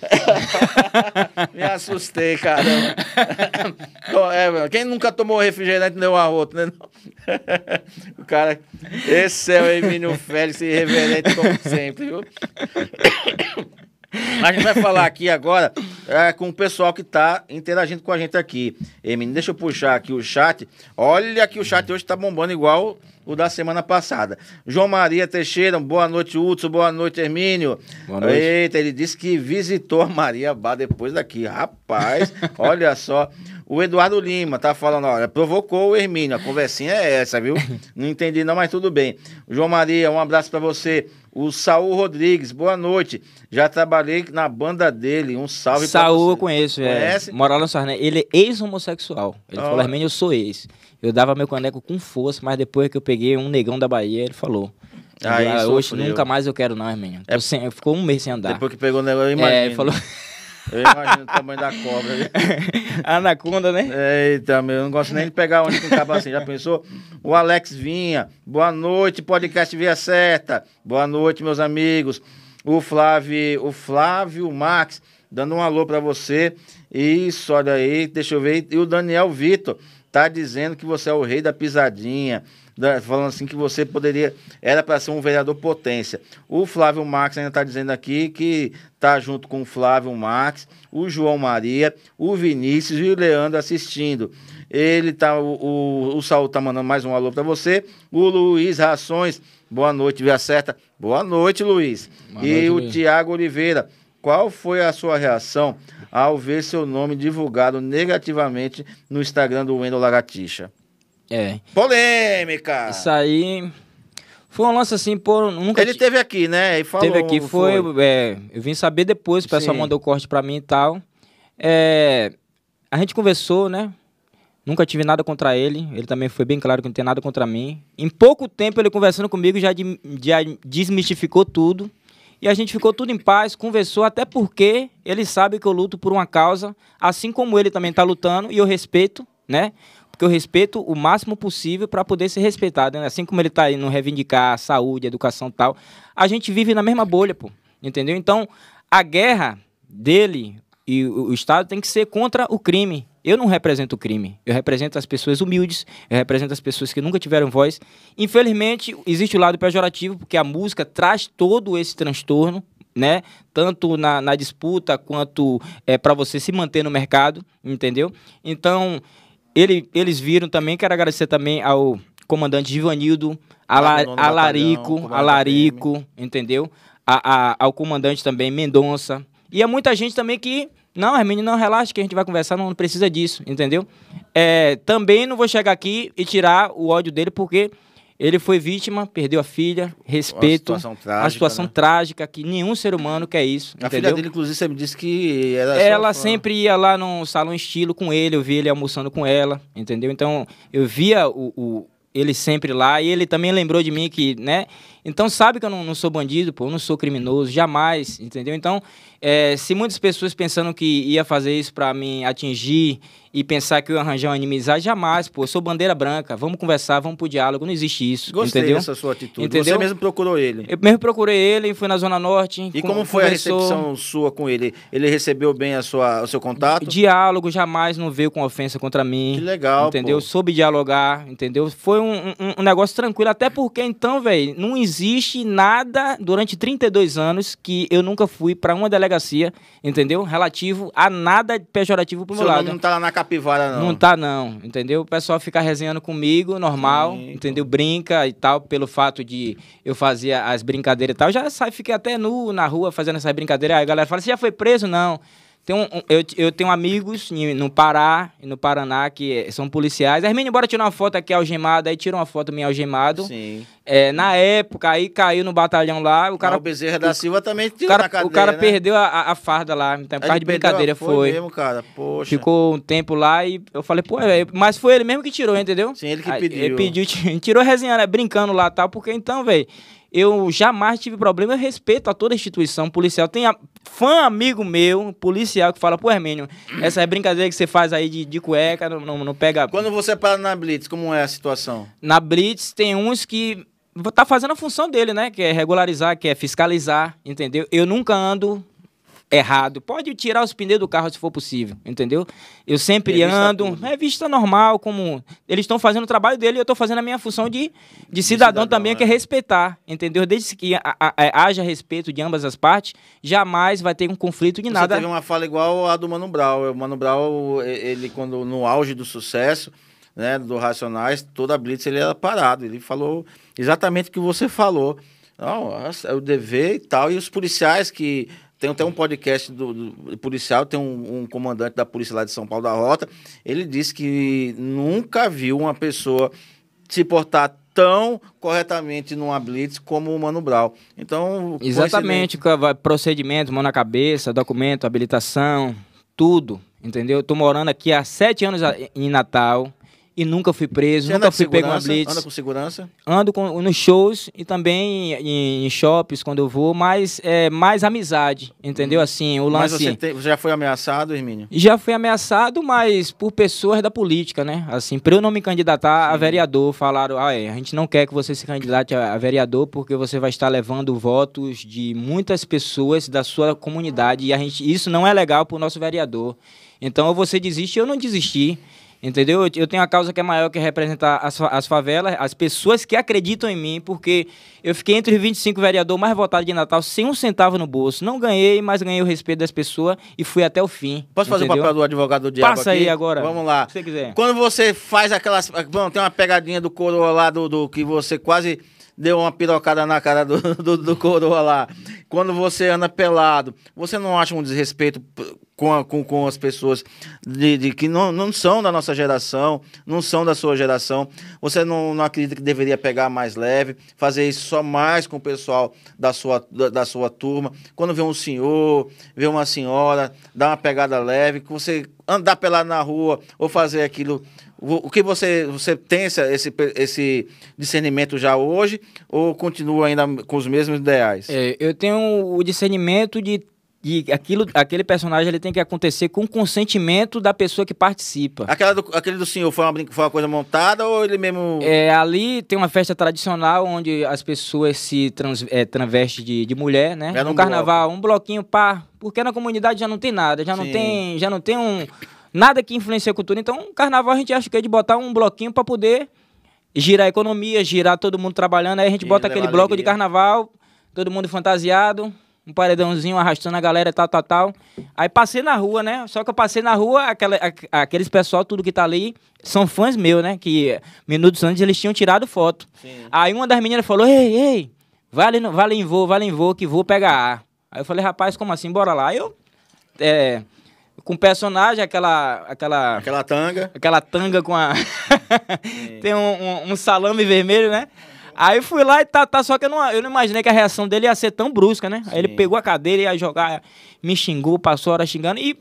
A: Me assustei, caramba. É, quem nunca tomou refrigerante deu uma rota, né? o cara. Esse é o Emílio Félix, irreverente como sempre, viu? A gente vai falar aqui agora é, com o pessoal que está interagindo com a gente aqui. Ei, deixa eu puxar aqui o chat. Olha que o chat hoje está bombando igual o da semana passada. João Maria Teixeira, boa noite, Hudson, boa noite, Hermínio. Boa noite. Eita, ele disse que visitou a Maria Bá depois daqui. Rapaz, olha só. O Eduardo Lima tá falando, olha, provocou o Hermínio, a conversinha é essa, viu? Não entendi não, mas tudo bem. João Maria, um abraço para você. O Saul Rodrigues, boa noite. Já trabalhei na banda dele. Um salve Saul,
B: eu conheço, é. Conhece? é. Moral no Sarné. Ele é ex-homossexual. Ele oh. falou, Hermen, eu sou ex. Eu dava meu caneco com força, mas depois que eu peguei um negão da Bahia, ele falou. Aí, ah, ah hoje nunca mais eu quero, não, Hermen." É... Então, sem, ficou um mês sem andar. Depois que pegou o eu é, imagino. É, ele falou.
A: Eu imagino o tamanho da cobra. Anaconda, né? Eita, meu, eu não gosto nem de pegar onde com cabo assim. Já pensou? O Alex Vinha. Boa noite, podcast Via Certa. Boa noite, meus amigos. O Flávio, o Flávio Max, dando um alô para você. Isso, olha aí, deixa eu ver. E o Daniel Vitor tá dizendo que você é o rei da pisadinha, da, falando assim que você poderia, era para ser um vereador potência. O Flávio Max ainda está dizendo aqui que tá junto com o Flávio Max, o João Maria, o Vinícius e o Leandro assistindo. Ele tá, o, o, o Saul tá mandando mais um alô para você. O Luiz Rações, boa noite, via certa. Boa noite, Luiz. Boa e o Tiago Oliveira, qual foi a sua reação ao ver seu nome divulgado negativamente no Instagram do Wendel
B: Lagatixa.
A: É. Polêmica! Isso aí. Foi um lance assim, pô. Nunca Ele t... teve aqui, né? E falou, teve aqui, foi. foi.
B: É, eu vim saber depois, o pessoal Sim. mandou corte pra mim e tal. É, a gente conversou, né? Nunca tive nada contra ele. Ele também foi bem claro que não tem nada contra mim. Em pouco tempo, ele conversando comigo já, de, já desmistificou tudo. E a gente ficou tudo em paz, conversou, até porque ele sabe que eu luto por uma causa, assim como ele também está lutando, e eu respeito, né? Porque eu respeito o máximo possível para poder ser respeitado, né? Assim como ele está indo reivindicar a saúde, a educação tal, a gente vive na mesma bolha, pô. Entendeu? Então, a guerra dele e o Estado tem que ser contra o crime, eu não represento o crime, eu represento as pessoas humildes, eu represento as pessoas que nunca tiveram voz. Infelizmente, existe o lado pejorativo, porque a música traz todo esse transtorno, né? Tanto na, na disputa quanto é, para você se manter no mercado, entendeu? Então, ele, eles viram também, quero agradecer também ao comandante Givanildo, a, Larico, a Larico, entendeu? A, a, ao comandante também Mendonça, e há é muita gente também que. Não, Hermínio, não relaxa que a gente vai conversar, não precisa disso, entendeu? É, também não vou chegar aqui e tirar o ódio dele, porque ele foi vítima, perdeu a filha, respeito. Uma situação trágica. A situação né? trágica, que nenhum ser humano quer isso. A entendeu? filha dele,
A: inclusive, você me disse que
B: era. Ela só... sempre ia lá no salão estilo com ele, eu via ele almoçando com ela, entendeu? Então, eu via o, o ele sempre lá, e ele também lembrou de mim que, né? Então, sabe que eu não, não sou bandido, pô, eu não sou criminoso, jamais, entendeu? Então, é, se muitas pessoas pensando que ia fazer isso para me atingir e pensar que eu ia arranjar uma inimizade, jamais, pô, eu sou bandeira branca, vamos conversar, vamos pro diálogo, não existe isso. Gostei entendeu? dessa sua atitude. Entendeu? Você mesmo procurou ele? Eu mesmo procurei ele, fui na Zona Norte. E com, como foi conversou... a recepção sua com ele? Ele recebeu bem a sua, o seu contato? Diálogo, jamais não veio com ofensa contra mim. Que legal. Entendeu? Pô. Soube dialogar, entendeu? Foi um, um, um negócio tranquilo, até porque então, velho, não existe nada durante 32 anos que eu nunca fui para uma delegacia delegacia, entendeu? Relativo a nada pejorativo pro Seu lado. Não tá lá na capivara, não. Não tá, não, entendeu? O pessoal fica resenhando comigo, normal, Sim. entendeu? Brinca e tal, pelo fato de eu fazer as brincadeiras e tal. Já sai, fiquei até nu na rua fazendo essas brincadeiras. Aí a galera fala: você já foi preso? Não. Tem um, eu, eu tenho amigos no Pará e no Paraná que eh, são policiais. Hermínio, bora tirar uma foto aqui algemada. Aí tira uma foto minha algemado. Sim. É, na época, aí caiu no batalhão lá. O cara. o Bezerra da Silva também o cara, cadeia, O cara né? perdeu a, a, farda lá. Então, por causa de brincadeira, foi. Foi mesmo, cara. Poxa. Ficou um tempo lá e eu falei, pô, é, mas foi ele mesmo que tirou, entendeu? Sim, ele que aí, pediu. Ele pediu, tirou resenhando, né, brincando lá e tal. Porque então, velho eu jamais tive problema, eu respeito a toda instituição policial. Tem a, fã amigo meu, policial, que fala, pô, Hermínio, essa é brincadeira que você faz aí de, de cueca, não, não, não pega... Quando você para na Blitz, como é a situação? Na Blitz tem uns que tá fazendo a função dele, né? Que é regularizar, que é fiscalizar, entendeu? Eu nunca ando errado. Pode tirar os pneus do carro se for possível, entendeu? Eu sempre revista ando, tudo. vista normal, como eles estão fazendo o trabalho dele, eu estou fazendo a minha função de, de, de cidadão, também, que é né? respeitar, entendeu? Desde que haja respeito de ambas as partes, jamais vai ter um conflito de nada. Você teve uma
A: fala igual a do Mano Brown. O Mano Brown, ele quando no auge do sucesso, né, do Racionais, toda a blitz ele era parado. Ele falou exatamente o que você falou. Não, é o dever e tal. E os policiais que tem até um podcast do, do policial, tem um, um, comandante da polícia lá de São Paulo da Rota. Ele disse que nunca viu uma pessoa se portar tão corretamente numa blitz como o Mano Brau. Então, exatamente,
B: procedimento, mão na cabeça, documento, habilitação, tudo, entendeu? Tô morando aqui há sete anos em Natal e nunca fui preso, Você nunca fui pego uma blitz. Anda com segurança? Ando com, nos shows e também em, em quando eu vou, mas é mais amizade, entendeu? Hum. Assim, o lance. Mas você, te,
A: você já foi ameaçado, Hermínio?
B: Já fui ameaçado, mas por pessoas da política, né? Assim, para eu não me candidatar Sim. a vereador, falaram: ah, é, a gente não quer que você se candidate a, a vereador porque você vai estar levando votos de muitas pessoas da sua comunidade e a gente, isso não é legal para o nosso vereador. Então, ou você desiste, eu não desisti. Entendeu? Eu tenho uma causa que é maior que representar as, as favelas, as pessoas que acreditam em mim, porque eu fiquei entre os 25 vereadores mais votados de Natal sem um centavo no bolso. Não ganhei, mas ganhei o respeito das pessoas e fui até o fim. Posso entendeu? fazer o papel do advogado do diabo Passa aqui? aí agora. Vamos lá. Se você quiser.
A: Quando você faz aquelas... Bom, tem uma pegadinha do coroa lá, do, do que você quase deu uma pirocada na cara do, do, do coroa lá quando você anda pelado, você não acha um desrespeito com, a, com, com as pessoas de, de, que não, não são da nossa geração, não são da sua geração. Você não, não acredita que deveria pegar mais leve, fazer isso só mais com o pessoal da sua, da, da sua turma. Quando vê um senhor, vê uma senhora, dá uma pegada leve, que você andar pela na rua ou fazer aquilo. O, que você, você tem esse, esse discernimento já hoje
B: ou continua ainda com os mesmos ideais? É, eu tenho o discernimento de de aquilo, aquele personagem ele tem que acontecer com o consentimento da pessoa que participa. Aquela do, aquele do senhor foi uma, foi uma coisa montada ou ele mesmo. É, ali tem uma festa tradicional onde as pessoas se trans, é, transvestem de, de mulher, né? no um carnaval, bloco. um bloquinho pá, porque na comunidade já não tem nada, já Sim. não tem, já não tem um nada que influencie a cultura. Então, carnaval a gente acha que é de botar um bloquinho para poder girar a economia, girar todo mundo trabalhando. Aí a gente bota aquele bloco alegria. de carnaval, todo mundo fantasiado, um paredãozinho arrastando a galera, tal, tal, tal. Aí passei na rua, né? Só que eu passei na rua, aquela, aqueles pessoal, tudo que tá ali, são fãs meus, né? Que eh, minutos antes eles tinham tirado foto. Sim. Aí uma das meninas falou: ei, ei, vale, vale em voo, vale em voo, que vou pegar ar. Aí eu falei, rapaz, como assim? Bora lá. Aí eu. É, com personagem, aquela. Aquela. Aquela tanga. Aquela tanga com a. Tem um, um, um, salame vermelho, né? Aí fui lá e tá, tá, só que eu não, eu não imaginei que a reação dele ia ser tão brusca, né? Sim. Aí ele pegou a cadeira e ia jogar, me xingou, passou a hora xingando. E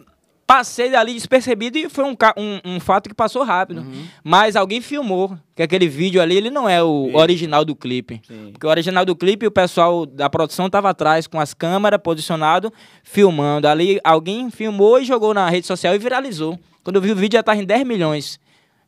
B: passei dali despercebido e foi um, um, um fato que passou rápido. Uhum. Mas alguém filmou que aquele vídeo ali ele não é o Sim. original do clipe. Sim. Porque o original do clipe o pessoal da produção estava atrás com as câmeras posicionado filmando. Ali alguém filmou e jogou na rede social e viralizou. Quando eu vi o vídeo já estava em 10 milhões.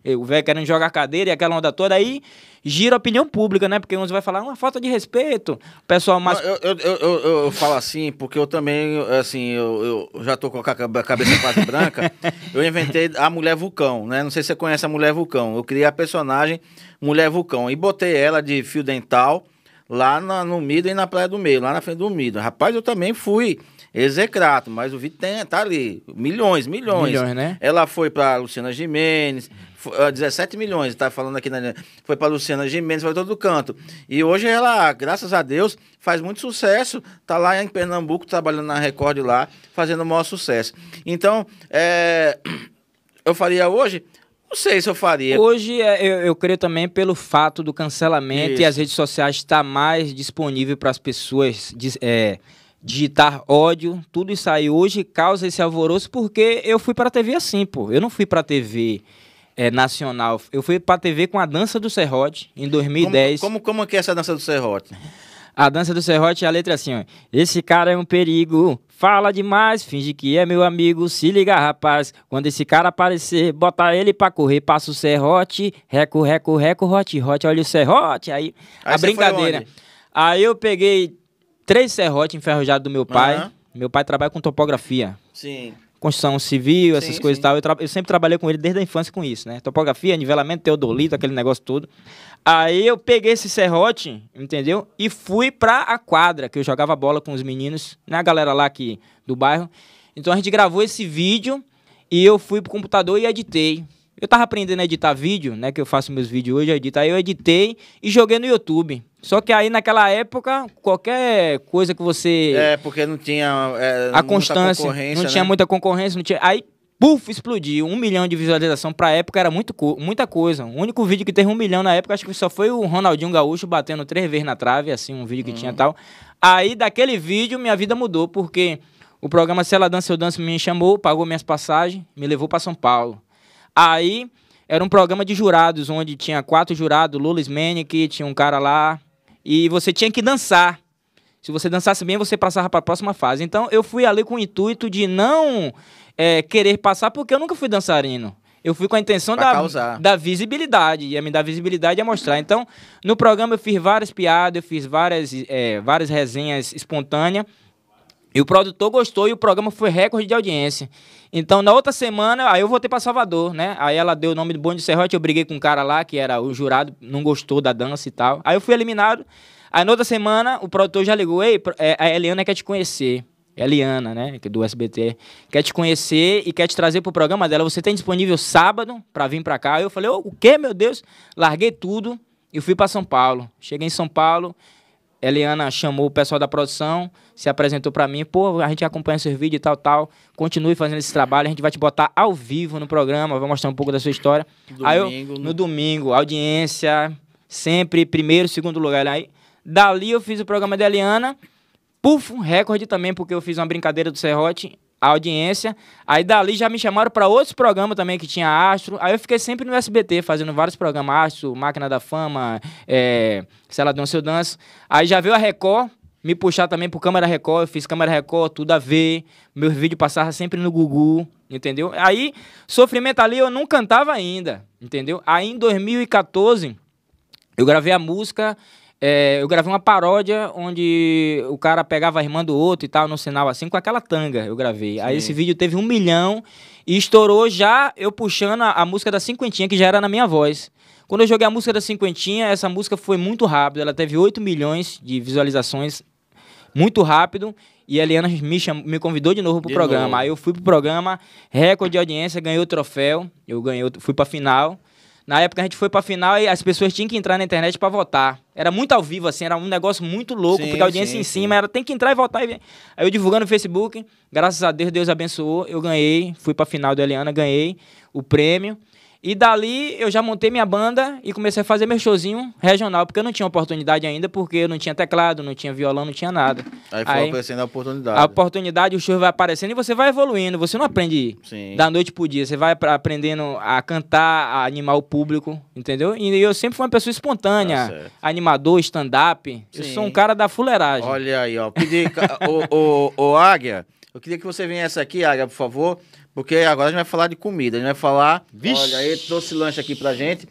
B: É, o velho querendo jogar cadeira e aquela onda toda, aí gira a opinião pública, né? Porque uns vai falar, uma ah, falta de respeito, o pessoal Mas Eu,
A: eu, eu, eu, falo assim, porque eu também, assim, eu, já tô com a cabeça quase branca, eu inventei a Mulher Vulcão, né? Não sei se você conhece a Mulher Vulcão, eu criei a personagem Mulher Vulcão e botei ela de fio dental lá na, no Mido e na Praia do Meio, lá na frente do Mido. Rapaz, eu também fui execrado, mas o Vitor tem, tá ali, milhões, milhões. Milhões, né? Ela foi para Luciana Jimenez, 17 ah, milhões, tá falando aqui na foi para Luciana Gimenez, foi todo canto. E hoje ela, graças a Deus, faz muito sucesso, tá lá em Pernambuco, trabalhando na Record lá, fazendo o maior sucesso. Então, é, eu faria hoje, não sei se eu faria. Hoje
B: é, eu, eu creio também pelo fato do cancelamento Isso. e as redes sociais estar tá mais disponível para as pessoas. É, digitar ódio, tudo isso aí hoje causa esse alvoroço porque eu fui para a TV assim, pô. Eu não fui para a TV é, nacional. Eu fui pra TV com a Dança do Serrote em 2010. Como, como, como é que é essa Dança do Serrote? A Dança do Serrote é a letra assim, ó. Esse cara é um perigo, fala demais, finge que é meu amigo, se liga, rapaz. Quando esse cara aparecer, bota ele pra correr, passa o serrote, reco, reco, reco, hot, hot, olha o serrote. Aí, aí a brincadeira. Aí eu peguei três serrote enferrujados do meu pai. Uhum. Meu pai trabalha com topografia. Sim construção civil, essas sim, coisas sim. e tal. Eu, eu, sempre trabalhei com ele desde a infância com isso, né? Topografia, nivelamento, teodolito, aquele negócio todo. Aí eu peguei esse serrote, entendeu? E fui pra a quadra, que eu jogava bola com os meninos, né? A galera lá aqui do bairro. Então a gente gravou esse vídeo e eu fui pro computador e editei. Eu tava aprendendo a editar vídeo, né? Que eu faço meus vídeos hoje, eu Aí eu editei e joguei no YouTube. Só que aí naquela época, qualquer coisa que você. É, porque não tinha. É, a constância. Não né? tinha muita concorrência, não tinha. Aí, puf, explodiu. Um milhão de visualização pra época era muito, muita coisa. O único vídeo que teve um milhão na época, acho que só foi o Ronaldinho Gaúcho batendo três vezes na trave, assim, um vídeo que hum. tinha tal. Aí daquele vídeo, minha vida mudou, porque o programa Se Ela Dança, Eu Danço me chamou, pagou minhas passagens, me levou para São Paulo. Aí. Era um programa de jurados, onde tinha quatro jurados, Lula Smanik, tinha um cara lá, e você tinha que dançar. Se você dançasse bem, você passava para a próxima fase. Então eu fui ali com o intuito de não é, querer passar, porque eu nunca fui dançarino. Eu fui com a intenção da, da visibilidade. E a me dar visibilidade é mostrar. Então, no programa eu fiz várias piadas, eu fiz várias, é, várias resenhas espontâneas. E o produtor gostou e o programa foi recorde de audiência. Então, na outra semana, aí eu voltei para Salvador, né? Aí ela deu o nome do Bonde de Serrote, eu briguei com um cara lá, que era o jurado, não gostou da dança e tal. Aí eu fui eliminado. Aí na outra semana, o produtor já ligou, ei, é, a Eliana quer te conhecer. Eliana, né, é do SBT, quer te conhecer e quer te trazer pro programa dela. Você tem disponível sábado para vir para cá? Eu falei, oh, o quê, meu Deus? Larguei tudo e fui para São Paulo. Cheguei em São Paulo, Eliana chamou o pessoal da produção, se apresentou para mim, pô, a gente acompanha seus vídeos e tal, tal, continue fazendo esse trabalho, a gente vai te botar ao vivo no programa, vai mostrar um pouco da sua história. Domingo, aí eu, no... Né? no domingo, audiência, sempre primeiro, segundo lugar. Né? Aí, dali eu fiz o programa da Eliana, puf, recorde também, porque eu fiz uma brincadeira do Serrote, a audiência. Aí dali já me chamaram para outros programas também que tinha Astro. Aí eu fiquei sempre no SBT fazendo vários programas, Astro, Máquina da Fama, é, sei lá, Dança seu Danço. Aí já veio a Record, me puxar também pro Câmara Record, eu fiz Câmara Record, tudo a ver. Meus vídeos passavam sempre no Gugu, entendeu? Aí, sofrimento ali eu não cantava ainda, entendeu? Aí em 2014, eu gravei a música é, eu gravei uma paródia onde o cara pegava a irmã do outro e tal, no sinal assim, com aquela tanga eu gravei. Sim. Aí esse vídeo teve um milhão e estourou já eu puxando a, a, música da cinquentinha, que já era na minha voz. Quando eu joguei a música da cinquentinha, essa música foi muito rápida. Ela teve 8 milhões de visualizações muito rápido. E a Eliana me, me convidou de novo pro de programa. Novo. Aí eu fui pro programa, recorde de audiência, ganhei o troféu. Eu ganhei, fui pra final. Na época a gente foi pra final e as pessoas tinham que entrar na internet para votar. Era muito ao vivo, assim, era um negócio muito louco, sim, porque a audiência sim, em cima sim. era tem que entrar e voltar. E... Aí eu divulgando no Facebook, graças a Deus, Deus abençoou, eu ganhei, fui pra final do Eliana, ganhei o prêmio. E dali eu já montei minha banda e comecei a fazer meu showzinho regional, porque eu não tinha oportunidade ainda, porque eu não tinha teclado, não tinha violão, não tinha nada. Aí foi Aí, aparecendo
A: a oportunidade. A
B: oportunidade, o show vai aparecendo e você vai evoluindo. Você não aprende Sim. da noite pro dia, você vai aprendendo a cantar, a animar o público, entendeu? E eu sempre fui uma pessoa espontânea, tá animador, stand-up. Eu sou um cara da fuleiragem. Olha aí, ó. Pedi, ô, ô, ô, Águia,
A: eu queria que você viesse aqui, Águia, por favor. Porque agora a gente vai falar de comida, a gente vai falar. Vixe. Olha, aí trouxe lanche aqui pra gente.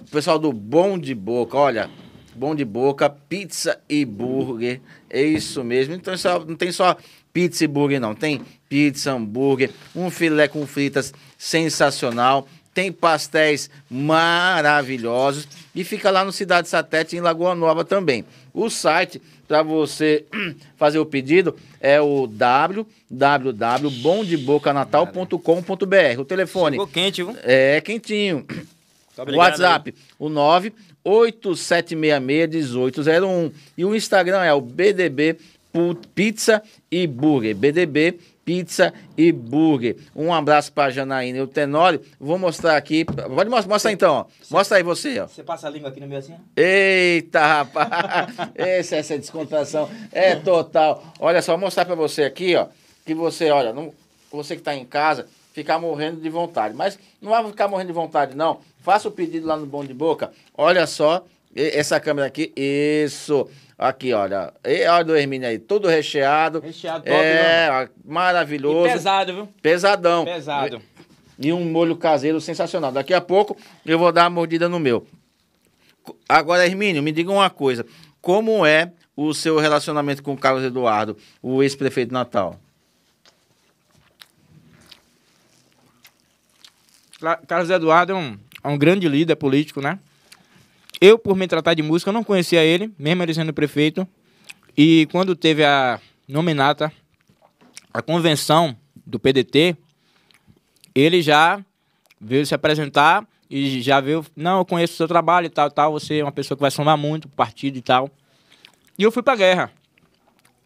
A: O pessoal do Bom de Boca, olha. Bom de boca, pizza e burger. É isso mesmo. Então só, não tem só pizza e burger, não. Tem pizza, hambúrguer, um filé com fritas sensacional. Tem pastéis maravilhosos. E fica lá no Cidade Satélite, em Lagoa Nova também. O site para você fazer o pedido é o www.bomdebocanatal.com.br. O telefone. Ficou quente, viu? É, quentinho.
B: Tá obrigado, WhatsApp,
A: o 987661801. E o Instagram é o BDB Pizza e Burger. BDB pizza e burger. Um abraço para Janaína e o Tenório. Vou mostrar aqui. Pode mostrar, mostra então, ó. Mostra aí você, ó. Você
B: passa a língua aqui no meu assim?
A: Eita, rapaz. Esse, essa descontração é total. Olha só, vou mostrar para você aqui, ó. Que você, olha, não, você que está em casa, ficar morrendo de vontade. Mas não vai ficar morrendo de vontade, não. Faça o pedido lá no Bom de Boca. Olha só, essa câmera aqui. Isso. Isso. Aqui, olha. E, olha o Hermínio aí, todo recheado. Recheado, top, É, maravilhoso. E pesado, viu? Pesadão. Pesado. E um molho caseiro sensacional. Daqui a pouco eu vou dar a mordida no meu. Agora, Hermínio, me diga uma coisa. Como é o seu relacionamento com o Carlos Eduardo, o ex-prefeito Natal?
B: Carlos Eduardo é um, é um grande líder político, né? Eu, por me tratar de música, não conhecia ele, mesmo ele sendo prefeito. E quando teve a nominata, a convenção do PDT, ele já veio se apresentar e já veio, não, eu conheço o seu trabalho e tal, tal, você é uma pessoa que vai somar muito pro partido e tal. E eu fui pra guerra.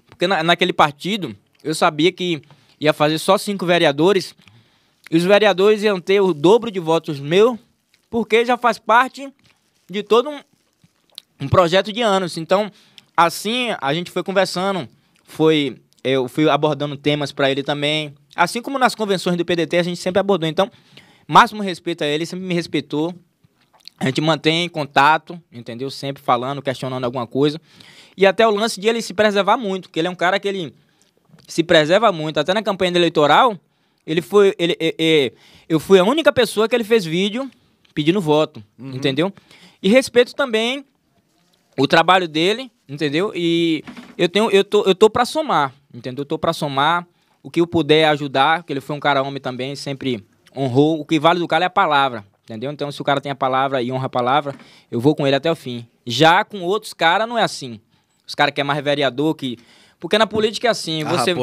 B: Porque na, naquele partido, eu sabia que ia fazer só cinco vereadores, e os vereadores iam ter o dobro de votos meu, porque já faz parte de todo um, um projeto de anos. Então, assim, a gente foi conversando, foi eu fui abordando temas para ele também. Assim como nas convenções do PDT, a gente sempre abordou. Então, máximo respeito a ele, sempre me respeitou. A gente mantém contato, entendeu? Sempre falando, questionando alguma coisa. E até o lance de ele se preservar muito, porque ele é um cara que ele se preserva muito. Até na campanha eleitoral, ele foi. Ele, eu fui a única pessoa que ele fez vídeo pedindo voto, uhum. entendeu? E respeito também o trabalho dele, entendeu? E eu tenho eu tô eu tô para somar, entendeu? Eu tô para somar o que eu puder ajudar, que ele foi um cara homem também, sempre honrou. O que vale do cara é a palavra, entendeu? Então se o cara tem a palavra e honra a palavra, eu vou com ele até o fim. Já com outros caras não é assim. Os caras que é mais vereador que porque na política é assim, a você,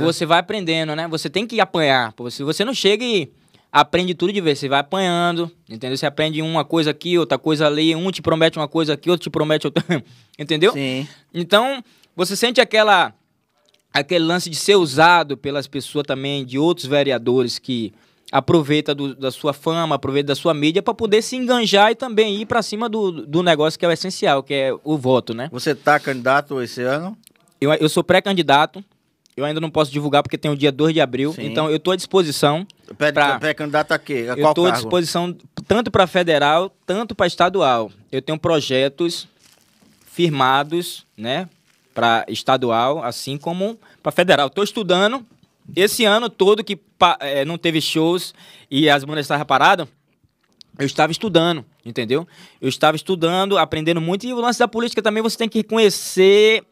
B: você vai aprendendo, né? Você tem que apanhar. Se você não chega e aprende tudo de vez. Você vai apanhando, entendeu? Você aprende uma coisa aqui, outra coisa ali. Um te promete uma coisa aqui, outro te promete outra. entendeu? Sim. Então, você sente aquela. Aquele lance de ser usado pelas pessoas também, de outros vereadores que aproveita do, da sua fama, aproveita da sua mídia para poder se enganjar e também ir para cima do, do negócio que é o essencial, que é o voto, né? Você tá candidato esse ano? Eu, eu sou pré-candidato. Eu ainda não posso divulgar porque tem o dia 2 de abril. Sim. Então, eu estou à disposição. Pré-candidato a quê? A eu estou à disposição tanto para federal, tanto para estadual. Eu tenho projetos firmados, né? Para estadual, assim como para federal. Estou estudando. Esse ano todo que é, não teve shows e as bandas estavam paradas, eu estava estudando, entendeu? Eu estava estudando, aprendendo muito. E o lance da política também, você tem que conhecer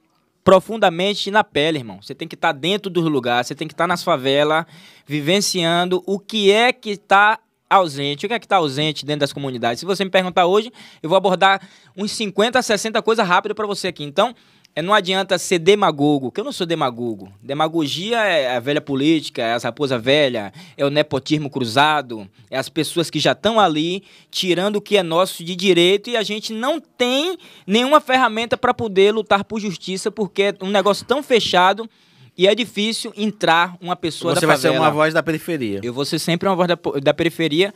B: profundamente na pele, irmão. Você tem que estar tá dentro dos lugares, você tem que estar tá nas favelas, vivenciando o que é que está ausente, o que é que está ausente dentro das comunidades. Se você me perguntar hoje, eu vou abordar uns 50, 60 coisas rápidas para você aqui. Então, é, não adianta ser demagogo, que eu não sou demagogo. Demagogia é a velha política, é as raposas velha, é o nepotismo cruzado, é as pessoas que já estão ali tirando o que é nosso de direito e a gente não tem nenhuma ferramenta para poder lutar por justiça, porque é um negócio tão fechado e é difícil entrar uma pessoa Você da favela. Você vai ser uma voz da periferia. Eu vou ser sempre uma voz da, da periferia.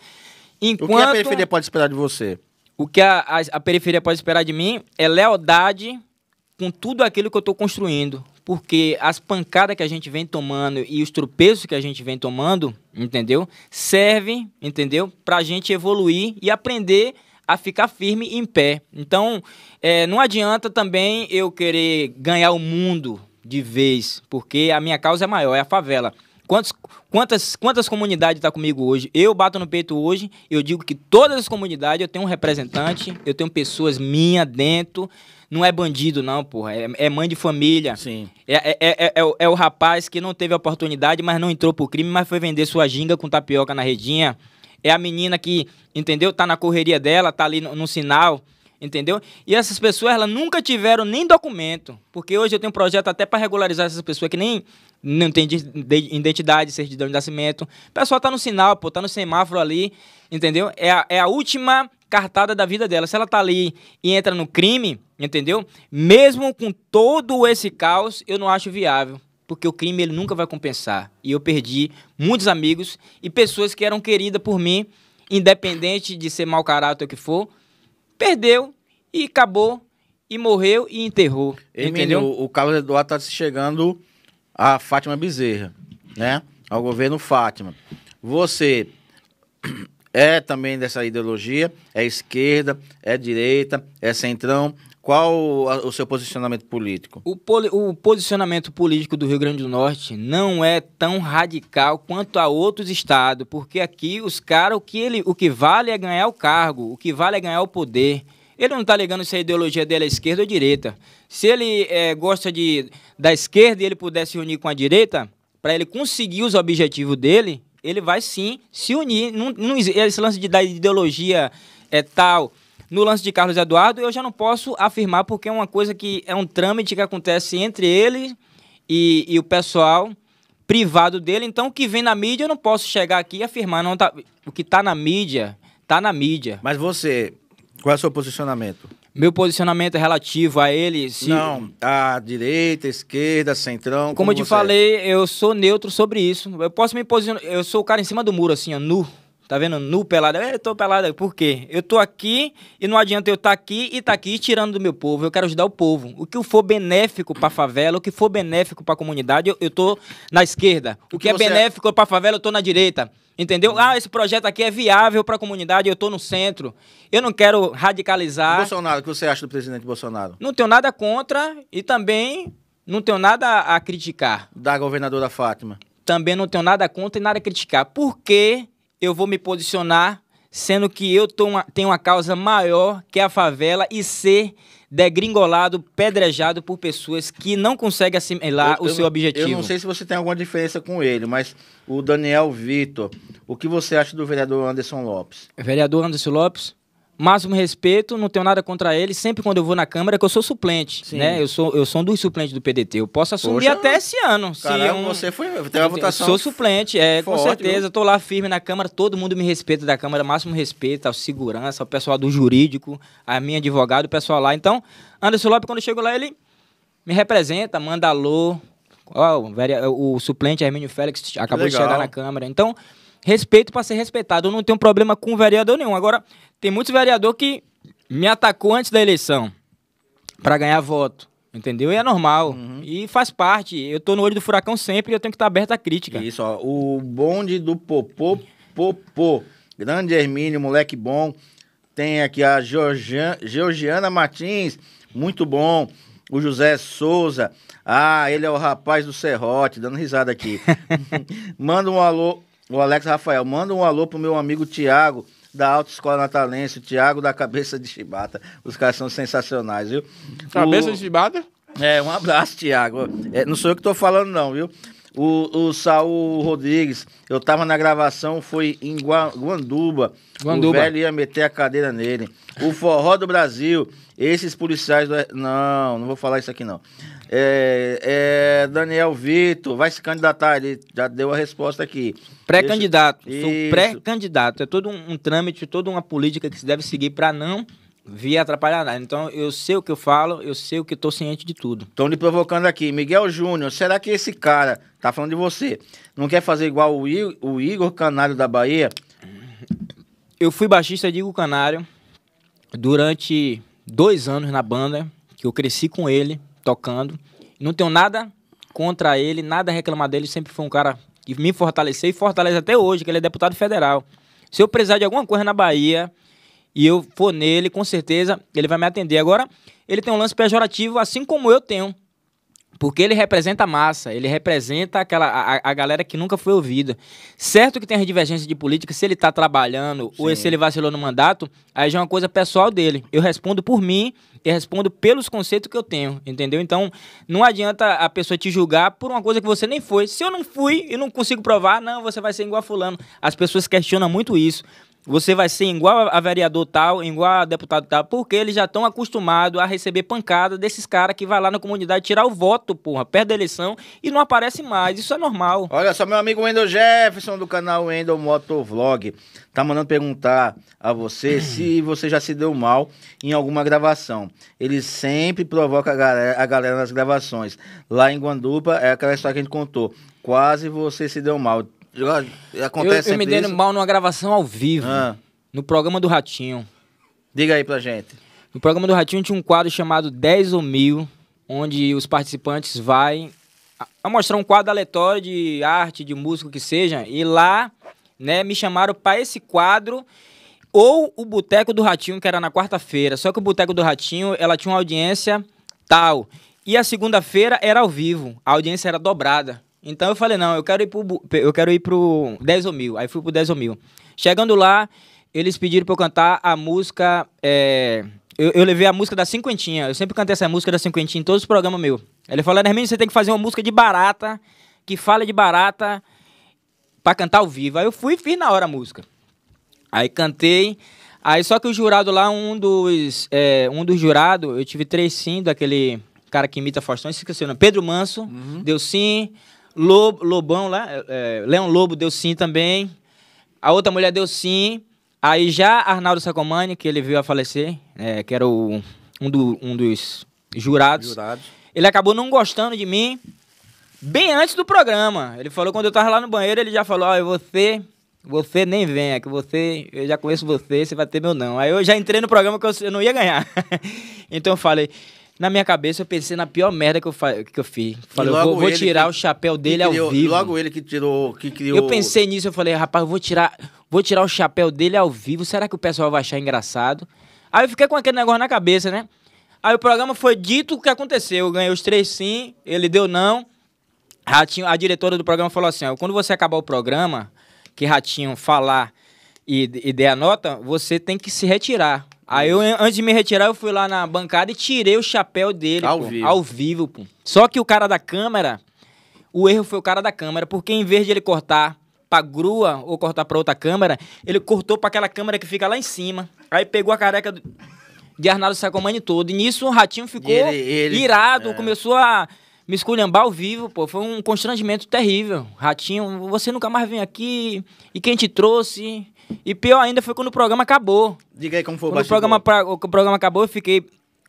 B: Enquanto... O que a periferia pode esperar de você? O que a, a, a periferia pode esperar de mim é lealdade com tudo aquilo que eu estou construindo. Porque as pancadas que a gente vem tomando e os tropeços que a gente vem tomando, entendeu? Servem, entendeu? Para a gente evoluir e aprender a ficar firme em pé. Então, é, não adianta também eu querer ganhar o mundo de vez, porque a minha causa é maior, é a favela. Quantos, quantas, quantas comunidades estão tá comigo hoje? Eu bato no peito hoje, eu digo que todas as comunidades eu tenho um representante, eu tenho pessoas minhas dentro. Não é bandido, não, porra. É, é mãe de família. Sim. É, é, é, é, é o, é o rapaz que não teve oportunidade, mas não entrou pro crime, mas foi vender sua ginga com tapioca na redinha. É a menina que, entendeu? Tá na correria dela, tá ali no, no sinal entendeu? E essas pessoas elas nunca tiveram nem documento, porque hoje eu tenho um projeto até para regularizar essas pessoas que nem não tem identidade, certidão de nascimento. O pessoal tá no sinal, pô, tá no semáforo ali, entendeu? É a, é a última cartada da vida dela. Se ela tá ali e entra no crime, entendeu? Mesmo com todo esse caos, eu não acho viável porque o crime ele nunca vai compensar. E eu perdi muitos amigos e pessoas que eram queridas por mim, independente de ser mau caráter ou o que for, perdeu e acabou e morreu e enterrou. Ei, entendeu? Menino, o Carlos Eduardo está se chegando a Fátima Bezerra,
A: né? Ao governo Fátima. Você é também dessa ideologia, é esquerda, é direita, é centrão, qual a, o seu
B: posicionamento político? O, poli, o, posicionamento político do Rio Grande do Norte não é tão radical quanto a outros estados, porque aqui os caras, o, que ele, o que vale é ganhar o cargo, o que vale é ganhar o poder. Ele não está ligando se a ideologia dele é esquerda ou direita. Se ele é, gosta de, da esquerda e ele puder se unir com a direita, para ele conseguir os objetivos dele, ele vai sim se unir. Não, não, esse lance de, da ideologia é tal no lance de Carlos Eduardo, eu já não posso afirmar, porque é uma coisa que é um trâmite que acontece entre ele e, e o pessoal privado dele. Então, o que vem na mídia, eu não posso chegar aqui e afirmar. Não tá, o que está na mídia, está na mídia. Mas você, qual é o seu posicionamento? Meu posicionamento é relativo a ele. Se... Não, a direita, esquerda, centrão. Como, como eu te é. falei, eu sou neutro sobre isso. Eu posso me posicionar. Eu sou o cara em cima do muro, assim, ó, nu. Tá vendo? Nu, pelado é, Eu tô pelado Por quê? Eu tô aqui e não adianta eu estar tá aqui e tá aqui tirando do meu povo. Eu quero ajudar o povo. O que for benéfico pra favela, o que for benéfico pra comunidade, eu, eu tô na esquerda. O, o que, que, é, é? benéfico é... pra favela, eu tô na direita. Entendeu? Ah, esse projeto aqui é viável para a comunidade, eu estou no centro. Eu não quero radicalizar. Bolsonaro, o que você acha do presidente Bolsonaro? Não tenho nada contra e também não tenho nada a criticar. Da governadora Fátima? Também não tenho nada contra e nada a criticar. Porque eu vou me posicionar, sendo que eu uma, tenho uma causa maior que a favela e ser degringolado, pedrejado por pessoas que não conseguem assimilar eu, o eu, seu objetivo. Eu não sei se
A: você tem alguma diferença com ele,
B: mas o Daniel Vitor, o que você acha do vereador Anderson Lopes? Vereador Anderson Lopes? máximo respeito, não tenho nada contra ele. Sempre quando eu vou na Câmara, que eu sou suplente, Sim. né? Eu sou, eu sou um dos suplentes do PDT. Eu posso assumir Poxa, até esse ano. Caralho, você foi, teve a votação. Eu sou suplente, é, Forte, com certeza. Estou lá firme na Câmara, todo mundo me respeita da Câmara, máximo respeito, ao segurança, ao pessoal do jurídico, a minha advogada, o pessoal lá. Então, Anderson Lopes, quando eu chego lá, ele me representa, manda alô. Oh, o, o suplente Hermínio Félix acabou de chegar na Câmara. Então, respeito para ser respeitado. Eu não tenho problema com vereador nenhum. Agora, tem muitos vereador que me atacou antes da eleição para ganhar voto. Entendeu? E é normal. Uhum. E faz parte. Eu tô no olho do furacão sempre e eu tenho que estar tá aberto à crítica. Isso, ó. O bonde do
A: Popô,
B: Popô. Grande Hermínio, moleque bom.
A: Tem aqui a Georgian, Georgiana Martins, muito bom. O José Souza. Ah, ele é o rapaz do Serrote, dando risada aqui. Manda um alô o Alex Rafael, manda um alô pro meu amigo Tiago, da Autoescola Natalense, o Tiago da Cabeça de Chibata. Os caras são sensacionais, viu? Cabeça o... de Chibata? É, um abraço, Tiago. É, não sou eu que tô falando, não, viu? O, o Saul Rodrigues, eu tava na gravação, foi em Gua, Guanduba. Guanduba. O velho ia meter a cadeira nele. O Forró do Brasil, esses policiais. Do... Não, não vou falar isso aqui não. É, é, Daniel Vitor, vai se candidatar, ele já deu
B: a resposta aqui. Pré-candidato, sou pré-candidato. É todo um, um, trâmite, toda uma política que se deve seguir para não vir atrapalhar nada. Então, eu sei o que eu falo, eu sei o que estou ciente de tudo. Estão lhe provocando aqui. Miguel Júnior, será que esse cara, tá falando de você, não quer fazer igual o, I, o Igor Canário da Bahia? Eu fui baixista de Igor Canário durante dois anos na banda, que eu cresci com ele, tocando. Não tenho nada contra ele, nada a reclamar dele. Sempre foi um cara que me fortaleceu e fortalece até hoje, que ele é deputado federal. Se eu precisar de alguma coisa na Bahia e eu for nele, com certeza ele vai me atender. Agora, ele tem um lance pejorativo, assim como eu tenho. Porque ele representa a massa, ele representa aquela a, a galera que nunca foi ouvida. Certo que tem as divergências de política, se ele está trabalhando Sim. ou se ele vacilou no mandato, aí já é uma coisa pessoal dele. Eu respondo por mim e respondo pelos conceitos que eu tenho, entendeu? Então, não adianta a pessoa te julgar por uma coisa que você nem foi. Se eu não fui e não consigo provar, não, você vai ser igual a fulano. As pessoas questionam muito isso você vai ser igual a vereador tal, igual a deputado tal, porque eles já estão acostumados a receber pancada desses caras que vai lá na comunidade tirar o voto, porra, perde a eleição e não aparece mais. Isso é normal. Olha só, meu amigo Wendel Jefferson do canal Wendel Motovlog tá mandando perguntar a você hum. se
A: você já se deu mal em alguma gravação. Ele sempre provoca a galera, a galera nas gravações. Lá em Guandupa, é aquela história que a gente contou. Quase você se deu mal Acontece eu, eu me dei
B: mal numa gravação ao vivo, ah. no programa do Ratinho. Diga aí pra gente. No programa do Ratinho tinha um quadro chamado 10 ou Mil, onde os participantes vai a mostrar um quadro aleatório de arte, de música, que seja, e lá, né, me chamaram para esse quadro ou o Boteco do Ratinho, que era na quarta-feira. Só que o Boteco do Ratinho, ela tinha uma audiência tal. E a segunda-feira era ao vivo, a audiência era dobrada. Então eu falei, não, eu quero ir pro, eu quero ir pro 10 ou mil. Aí fui pro 10 ou mil. Chegando lá, eles pediram pra eu cantar a música. É... Eu, eu, levei a música da Cinquentinha. Eu sempre cantei essa música da Cinquentinha em todos os programas meu. Ele falou, Hermínio, você tem que fazer uma música de barata, que fala de barata, pra cantar ao vivo. Aí eu fui e fiz na hora a música. Aí cantei. Aí só que o jurado lá, um dos, é, um dos jurados, eu tive três sim daquele cara que imita Faustão, esqueci o nome, Pedro Manso, uhum. deu sim. Lobo, Lobão lá, é, é, Leão Lobo deu sim também. A outra mulher deu sim. Aí já Arnaldo Sacomani, que ele veio a falecer, é, que era o, um, do, um dos jurados. Ele acabou não gostando de mim bem antes do programa. Ele falou quando eu tava lá no banheiro, ele já falou: "Ó, oh, você, você nem venha, que você, eu já conheço você, você vai ter meu não". Aí eu já entrei no programa que eu, eu não ia ganhar. então eu falei: na minha cabeça eu pensei na pior merda que eu, fa... que eu fiz. Falei, eu vou, vou tirar o chapéu dele criou, ao vivo. Logo
A: ele que tirou,
B: que criou. Eu pensei nisso, eu falei, rapaz, eu vou tirar, vou tirar o chapéu dele ao vivo. Será que o pessoal vai achar engraçado? Aí eu fiquei com aquele negócio na cabeça, né? Aí o programa foi dito o que aconteceu. Eu ganhei os três sim, ele deu não. Ratinho, a diretora do programa falou assim: ó, quando você acabar o programa, que Ratinho falar e, e der a nota, você tem que se retirar. Aí eu, antes de me retirar, eu fui lá na bancada e tirei o chapéu dele, ao pô, vivo. Ao vivo, pô. Só que o cara da câmera, o erro foi o cara da câmera, porque em vez de ele cortar pra grua ou cortar pra outra câmera, ele cortou pra aquela câmera que fica lá em cima. Aí pegou a careca do, de Arnaldo Sacomani todo. E nisso o ratinho ficou ele, ele, irado, é. começou a me esculhambar ao vivo, pô. Foi um constrangimento terrível. Ratinho, você nunca mais vem aqui. E quem te trouxe? E pior ainda foi quando o programa acabou. Diga aí como foi quando o programa pra, O programa acabou, eu fiquei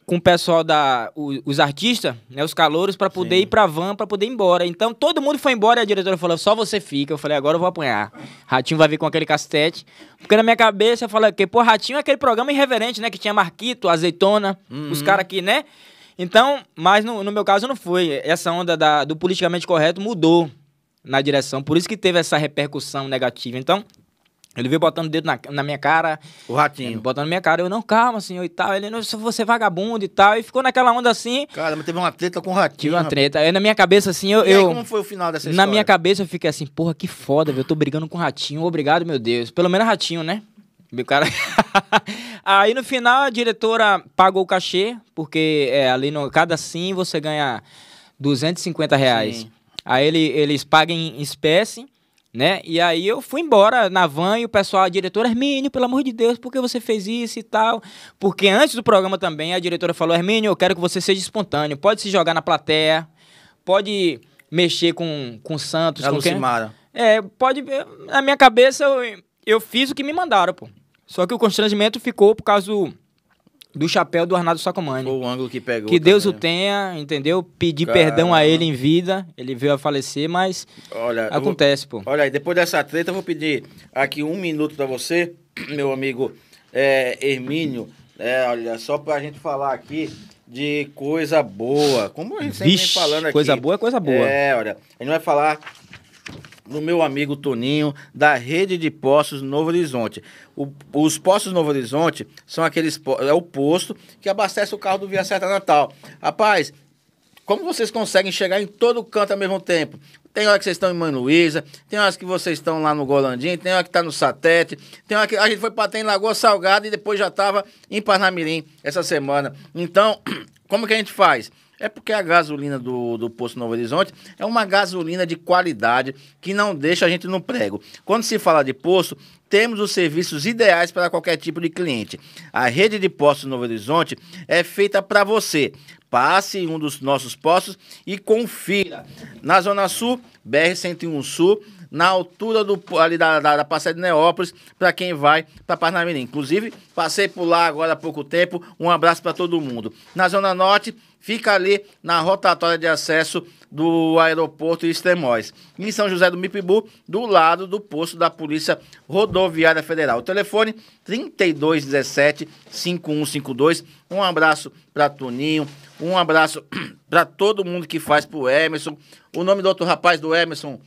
B: com o pessoal da o, os artistas, né, os calouros para poder Sim. ir para van, para poder ir embora. Então todo mundo foi embora e a diretora falou: "Só você fica". Eu falei: "Agora eu vou apanhar". Ratinho vai vir com aquele castete. Porque na minha cabeça eu falei que pô, Ratinho é aquele programa irreverente, né, que tinha Marquito, Azeitona, uhum. os caras aqui, né? Então, mas no, no, meu caso não foi. Essa onda da, do politicamente correto mudou na direção. Por isso que teve essa repercussão negativa. Então, ele veio botando o dedo na, na minha cara. O ratinho. Botando na minha cara. Eu, não, calma, senhor, e tal. Ele, não, você vagabundo e tal. E ficou naquela onda assim. Cara, mas teve uma treta com o ratinho. Tive uma treta. Aí na minha cabeça, assim, eu. E aí, eu, como
A: foi o final dessa história? Na minha
B: cabeça eu fiquei assim, porra, que foda, velho. Eu tô brigando com o ratinho. Obrigado, meu Deus. Pelo menos ratinho, né? Meu cara. aí no final a diretora pagou o cachê, porque é, ali no cada sim você ganha 250 reais. Sim. Aí ele, eles pagam em espécie né? E aí eu fui embora na van e o pessoal, a diretora, Hermínio, pelo amor de Deus, por que você fez isso e tal? Porque antes do programa também a diretora falou, Hermínio, eu quero que você seja espontâneo, pode se jogar na plateia, pode mexer com, com Santos, é com quem... É, pode... Na minha cabeça eu, eu fiz o que me mandaram, pô. Só que o constrangimento ficou por causa do chapéu do Arnaldo Sacomani. Foi o ângulo que pegou. Que Deus também. o tenha, entendeu? Pedir perdão a ele em vida. Ele veio a falecer, mas olha, acontece, vou... pô.
A: Olha aí, depois dessa treta, eu vou pedir aqui um minuto para você, meu amigo é, Hermínio. É, olha, só pra gente falar aqui de coisa boa. Como a gente sempre vem falando aqui. Coisa boa é coisa boa. É, olha, a gente vai falar do meu amigo Toninho, da rede de postos Novo Horizonte. O, os postos Novo Horizonte são aqueles é o posto que abastece o carro do Via Certa Natal. Rapaz, como vocês conseguem chegar em todo canto ao mesmo tempo? Tem hora que vocês estão em Manuísa, tem horas que vocês estão lá no Golandim, tem hora que está no Satete, tem hora que a gente foi para em Lagoa Salgada e depois já estava em Parnamirim essa semana. Então, como que a gente faz? É porque a gasolina do, do Poço Novo Horizonte é uma gasolina de qualidade que não deixa a gente no prego. Quando se fala de poço, temos os serviços ideais para qualquer tipo de cliente. A rede de postos Novo Horizonte é feita para você. Passe em um dos nossos postos e confira. Na Zona Sul, BR-101 Sul, na altura do, ali da, da, da Passagem de Neópolis, para quem vai para Parnamirim. Inclusive, passei por lá agora há pouco tempo. Um abraço para todo mundo. Na Zona Norte, fica ali na rotatória de acesso do aeroporto Extremóis. Em São José do Mipibu, do lado do posto da Polícia Rodoviária Federal. O telefone 3217 5152. Um abraço para Toninho, um abraço para todo mundo que faz para o Emerson. O nome do outro rapaz do Emerson,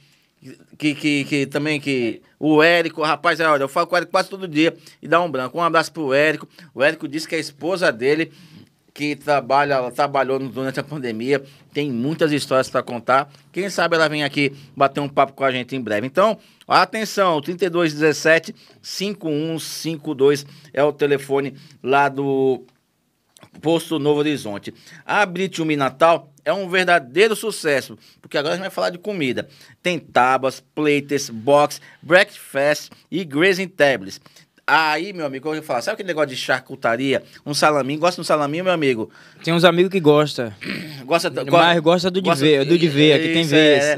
A: que, que, que, também que o Érico, rapaz, é, olha, eu falo com o Érico quase todo dia e dá um branco. Um abraço pro Érico. O Érico disse que a esposa dele, que trabalha, ela trabalhou durante a pandemia, tem muitas histórias para contar. Quem sabe ela vem aqui bater um papo com a gente em breve. Então, atenção, 3217 5152 é o telefone lá do Posto Novo Horizonte. A Britiumi Natal é um verdadeiro sucesso, porque agora a gente vai falar de comida. Tem tabas, platers, box, breakfast e grazing tables. Aí, meu amigo, eu falar, sabe aquele negócio de charcutaria? Um salaminho, gosta de um salaminho, meu amigo? Tem uns amigos que gostam. gosta, go... Mas gosta do de gosta... ver, é do de ver, aqui tem é, vez. É,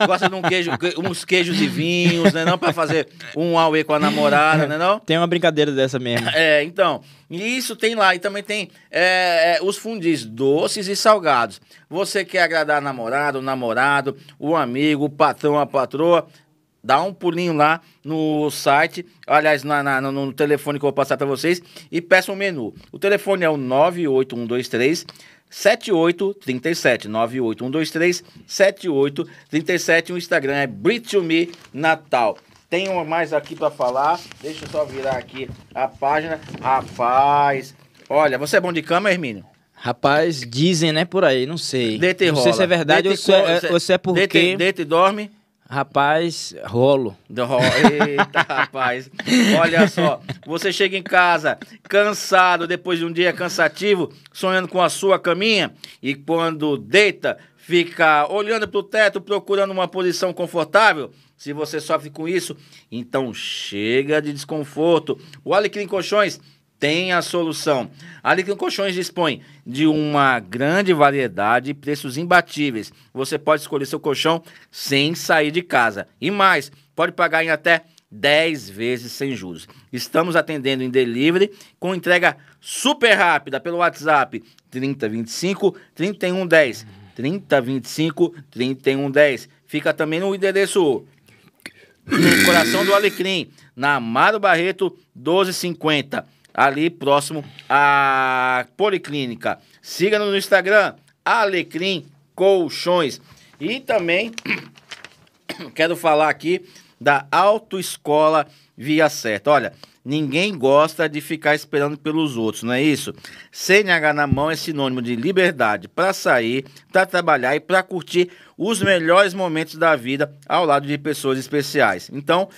A: é, gosta de um queijo, uns queijos e vinhos, né não? Pra fazer um auê com a namorada, né não?
B: Tem uma brincadeira dessa mesmo.
A: É, então, isso tem lá. E também tem é, é, os fundis, doces e salgados. Você quer agradar a namorada, o namorado, o amigo, o patrão, a patroa, dá um pulinho lá no site, aliás, na, na, no telefone que eu vou passar para vocês, e peça um menu. O telefone é o 98123 7837 98123 7837. O Instagram é Me Natal. Tenho mais aqui para falar. Deixa eu só virar aqui a página. Rapaz, olha, você é bom de cama, Hermínio?
B: Rapaz, dizem, né, por aí,
A: não sei. Deita e rola. Não sei se é verdade é, ou se é, ou é porque... Deita, deita e dorme? Rapaz, rolo. Eita, rapaz. Olha só, você chega em casa cansado depois de um dia cansativo, sonhando com a sua caminha, e quando deita, fica olhando para o teto, procurando uma posição confortável. Se você sofre com isso, então chega de desconforto. O Alecrim Colchões tem a solução. A Licrim Colchões dispõe de uma grande variedade e preços imbatíveis. Você pode escolher seu colchão sem sair de casa. E mais, pode pagar em até 10 vezes sem juros. Estamos atendendo em delivery com entrega super rápida pelo WhatsApp 3025 3110. 3025 3110. Fica também no endereço no coração do Alecrim, na Amaro Barreto 1250 ali próximo à Policlínica. siga no Instagram, Alecrim Colchões. E também quero falar aqui da Autoescola Via Certa. Olha, ninguém gosta de ficar esperando pelos outros, não é isso? CNH na mão é sinônimo de liberdade para sair, para trabalhar e para curtir os melhores momentos da vida ao lado de pessoas especiais. Então,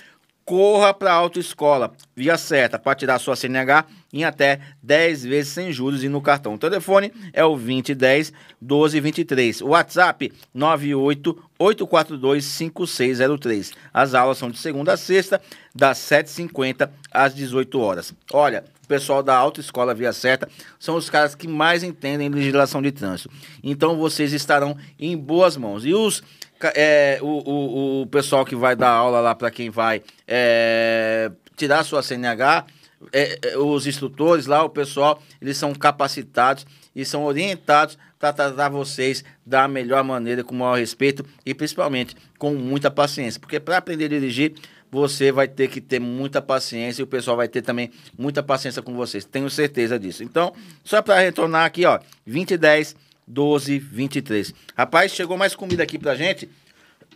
A: corra para a autoescola via certa para tirar sua CNH em até 10 vezes sem juros e no cartão. O telefone é o 2010 1223. O WhatsApp 988425603. As aulas são de segunda a sexta, das 7h50 às 18 horas. Olha, o pessoal da autoescola via certa são os caras que mais entendem legislação de trânsito. Então vocês estarão em boas mãos. E os é, o, o, o pessoal que vai dar aula lá para quem vai é, tirar sua CNH, é, é, os instrutores lá, o pessoal, eles são capacitados e são orientados para tratar vocês da melhor maneira, com o maior respeito e principalmente com muita paciência. Porque para aprender a dirigir, você vai ter que ter muita paciência e o pessoal vai ter também muita paciência com vocês. Tenho certeza disso. Então, só para retornar aqui, ó, 2010 12, 23. Rapaz, chegou mais comida aqui pra gente.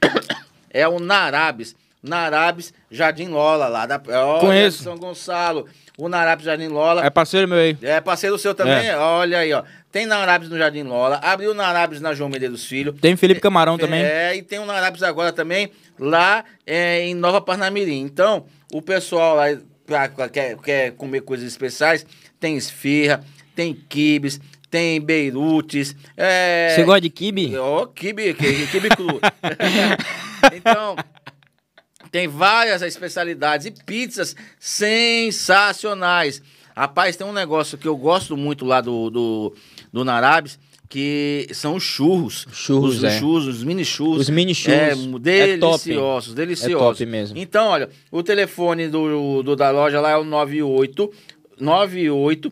A: É o Narabes. Narabes Jardim Lola, lá da olha, Conheço. São Gonçalo. O Narabes Jardim
B: Lola. É parceiro meu aí.
A: É parceiro seu também? É. Olha aí, ó. Tem Narabes no Jardim Lola. Abriu Narabes na João Medeiros Filho. Tem Felipe Camarão é, também. É, e tem o Narabes agora também, lá é, em Nova Parnamirim. Então, o pessoal lá pra, pra, quer, quer comer coisas especiais, tem esfirra, tem quibes, tem beirutes. É... Você gosta de kibe? Ó, oh, kibe, kibe, é kibe cru. então, tem várias especialidades e pizzas sensacionais. Rapaz, tem um negócio que eu gosto muito lá do, do, do Narabes, que são os churros. Churros, os, é. os churros, os mini churros. Os mini churros. É, deliciosos, é, é deliciosos. É mesmo. Então, olha, o telefone do, do, da loja lá é o 98 98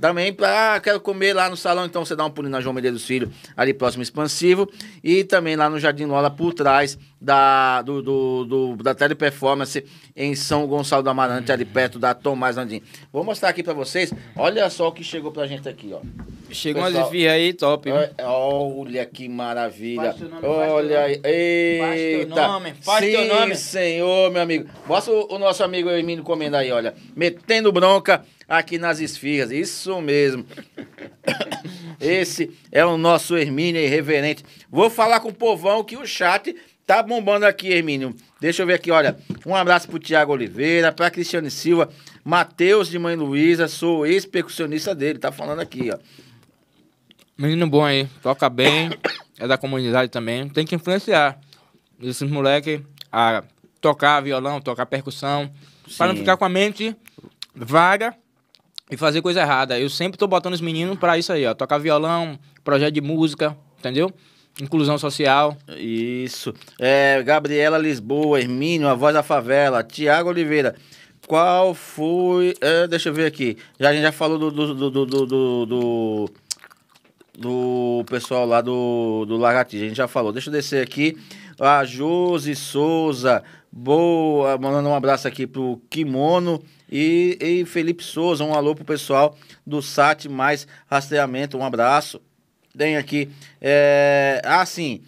A: Também, para ah, quero comer lá no salão, então você dá um pulinho na João Medeiros Filho, ali próximo expansivo. E também lá no Jardim Lola, por trás da, do, do, do, da Teleperformance, em São Gonçalo do Amarante, ali perto da Tomás Landim. Vou mostrar aqui para vocês, olha só o que chegou pra gente aqui, ó. Chegou umas esfirras aí, top. Olha que maravilha. olha aí. Eita. Faz teu nome, faz Sim, teu nome. senhor, meu amigo. Mostra o, o nosso amigo Hermínio comendo aí, olha. Metendo bronca aqui nas esfirras. Isso mesmo. Esse é o nosso Hermínio irreverente. Vou falar com o povão que o chat tá bombando aqui, Hermínio. Deixa eu ver aqui, olha. Um abraço pro Tiago Oliveira, pra Cristiane Silva, Matheus de Mãe Luísa, sou ex-percussionista dele, tá
B: falando aqui, ó. Menino bom aí, toca bem, é da comunidade também, tem que influenciar esses moleques a tocar violão, tocar percussão, para não ficar com a mente vaga e fazer coisa errada. Eu sempre tô botando os meninos para isso aí, ó. Tocar violão, projeto de música, entendeu? Inclusão
A: social. Isso. É, Gabriela Lisboa, Hermínio, a voz da favela, Tiago Oliveira. Qual foi. É, deixa eu ver aqui. Já, a gente já falou do, do, do, do, do do pessoal lá do, do Lagartixa. A gente já falou. Deixa eu descer aqui. A Josi Souza, boa, mandando um abraço aqui pro Kimono. E, e Felipe Souza, um alô pro pessoal do SAT Mais Rastreamento, um abraço. Tem aqui. É... Ah, sim.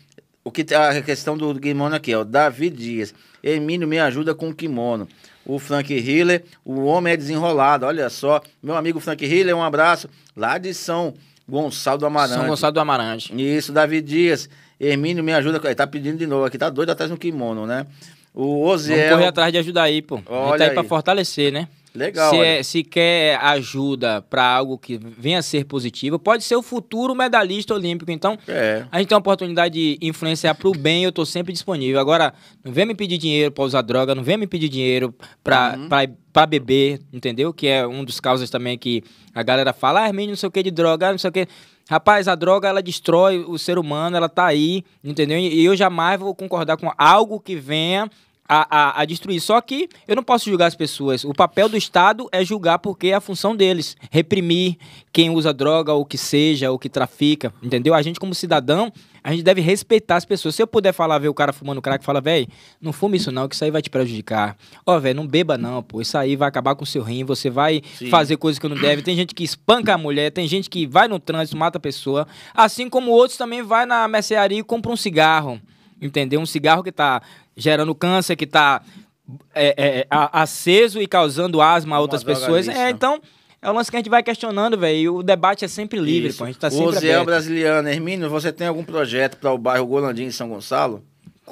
A: O que, a questão do kimono aqui, ó. Davi Dias. Emílio me ajuda com o kimono. O Frank Hiller, o homem é desenrolado. Olha só. Meu amigo Frank Hiller, um abraço. Lá de São Gonçalo do Amarante. São Gonçalo do Amarante. Isso, Davi Dias. Hermínio me ajuda. Ele tá pedindo de novo aqui, tá doido atrás no kimono, né? O Oziel. Vamos correr atrás
B: de ajudar aí, pô. Olha a gente tá aí, aí. para fortalecer, né? Legal. Se, é, se quer ajuda para algo que venha a ser positivo, pode ser o futuro medalhista olímpico. Então, é. a gente tem a oportunidade de influenciar para o bem, eu estou sempre disponível. Agora, não vem me pedir dinheiro para usar droga, não vem me pedir dinheiro para uhum. Pra, beber, entendeu? Que é um dos causas também que a galera fala, ah, Hermínio, não sei o que de droga, não sei o que. Rapaz, a droga ela destrói o ser humano, ela tá aí, entendeu? E eu jamais vou concordar com algo que venha a, a, a, destruir. Só que eu não posso julgar as pessoas. O papel do Estado é julgar porque é a função deles. Reprimir quem usa droga, ou que seja, ou que trafica. Entendeu? A gente, como cidadão, a gente deve respeitar as pessoas. Se eu puder falar, ver o cara fumando crack, fala, velho, não fume isso não, que isso aí vai te prejudicar. Ó, oh, velho, não beba não, pô. Isso aí vai acabar com o seu rim, você vai Sim. fazer coisas que não deve. Tem gente que espanca a mulher, tem gente que vai no trânsito, mata a pessoa. Assim como outros também vai na mercearia e compra um cigarro. Entendeu? Um cigarro que tá gerando câncer, que está é, é, aceso e causando asma a outras Uma pessoas. É, então. É o lance que a gente vai questionando, velho. O debate é sempre livre, Isso. pô. A gente tá sempre. É o Ziel
A: Brasiliano, Hermínio, você tem algum projeto para o bairro Golandinho em São Gonçalo?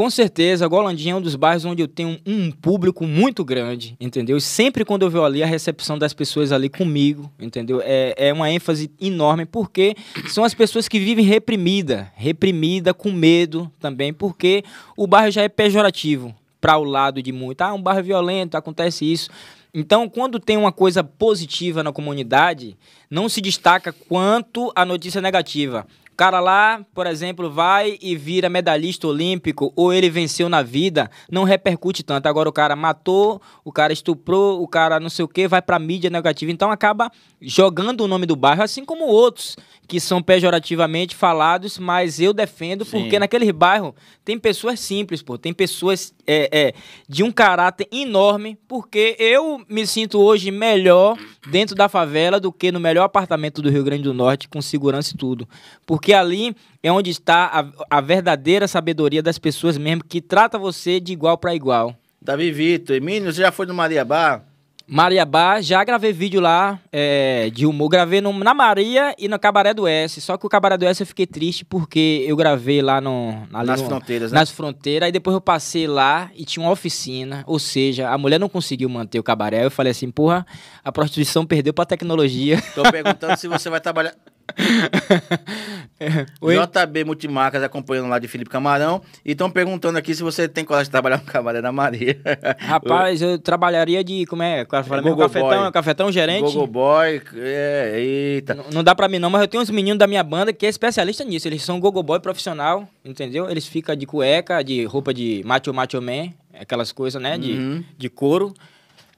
B: Com certeza, Golandinha é um dos bairros onde eu tenho um público muito grande, entendeu? E sempre quando eu vou ali, a recepção das pessoas ali comigo, entendeu? É, é uma ênfase enorme, porque são as pessoas que vivem reprimida, reprimida, com medo também, porque o bairro já é pejorativo para o lado de muito. Ah, um bairro violento, acontece isso. Então, quando tem uma coisa positiva na comunidade, não se destaca quanto a notícia negativa cara lá, por exemplo, vai e vira medalhista olímpico ou ele venceu na vida, não repercute tanto. Agora o cara matou, o cara estuprou, o cara não sei o que, vai pra mídia negativa. Então acaba jogando o nome do bairro, assim como outros que são pejorativamente falados, mas eu defendo Sim. porque naquele bairro tem pessoas simples, pô, tem pessoas é, é, de um caráter enorme, porque eu me sinto hoje melhor dentro da favela do que no melhor apartamento do Rio Grande do Norte, com segurança e tudo. Porque porque ali é onde está a, a verdadeira sabedoria das pessoas mesmo, que trata você de igual para igual. Davi Vitor, Emílio, você já foi no Mariabá? Mariabá, já gravei vídeo lá é, de humor. Gravei no, na Maria e no Cabaré do S. Só que o Cabaré do S eu fiquei triste porque eu gravei lá no, nas no, fronteiras, né? Nas fronteiras. Aí depois eu passei lá e tinha uma oficina. Ou seja, a mulher não conseguiu manter o cabaré. Eu falei assim, porra, a prostituição perdeu pra tecnologia. Tô perguntando se você
A: vai trabalhar. Oi?
B: JB Multimarcas acompanhando lá de Felipe
A: Camarão. E estão perguntando aqui se você tem coragem de trabalhar com cavaleiro da Maria. Rapaz, eu trabalharia
B: de. Como é? Fala, é meu cafetão, cafetão gerente. Google Boy, é, eita. N não dá pra mim não, mas eu tenho uns meninos da minha banda que é especialista nisso. Eles são Google Boy profissional, entendeu? Eles ficam de cueca, de roupa de macho macho man, aquelas coisas, né? De, uhum. de couro.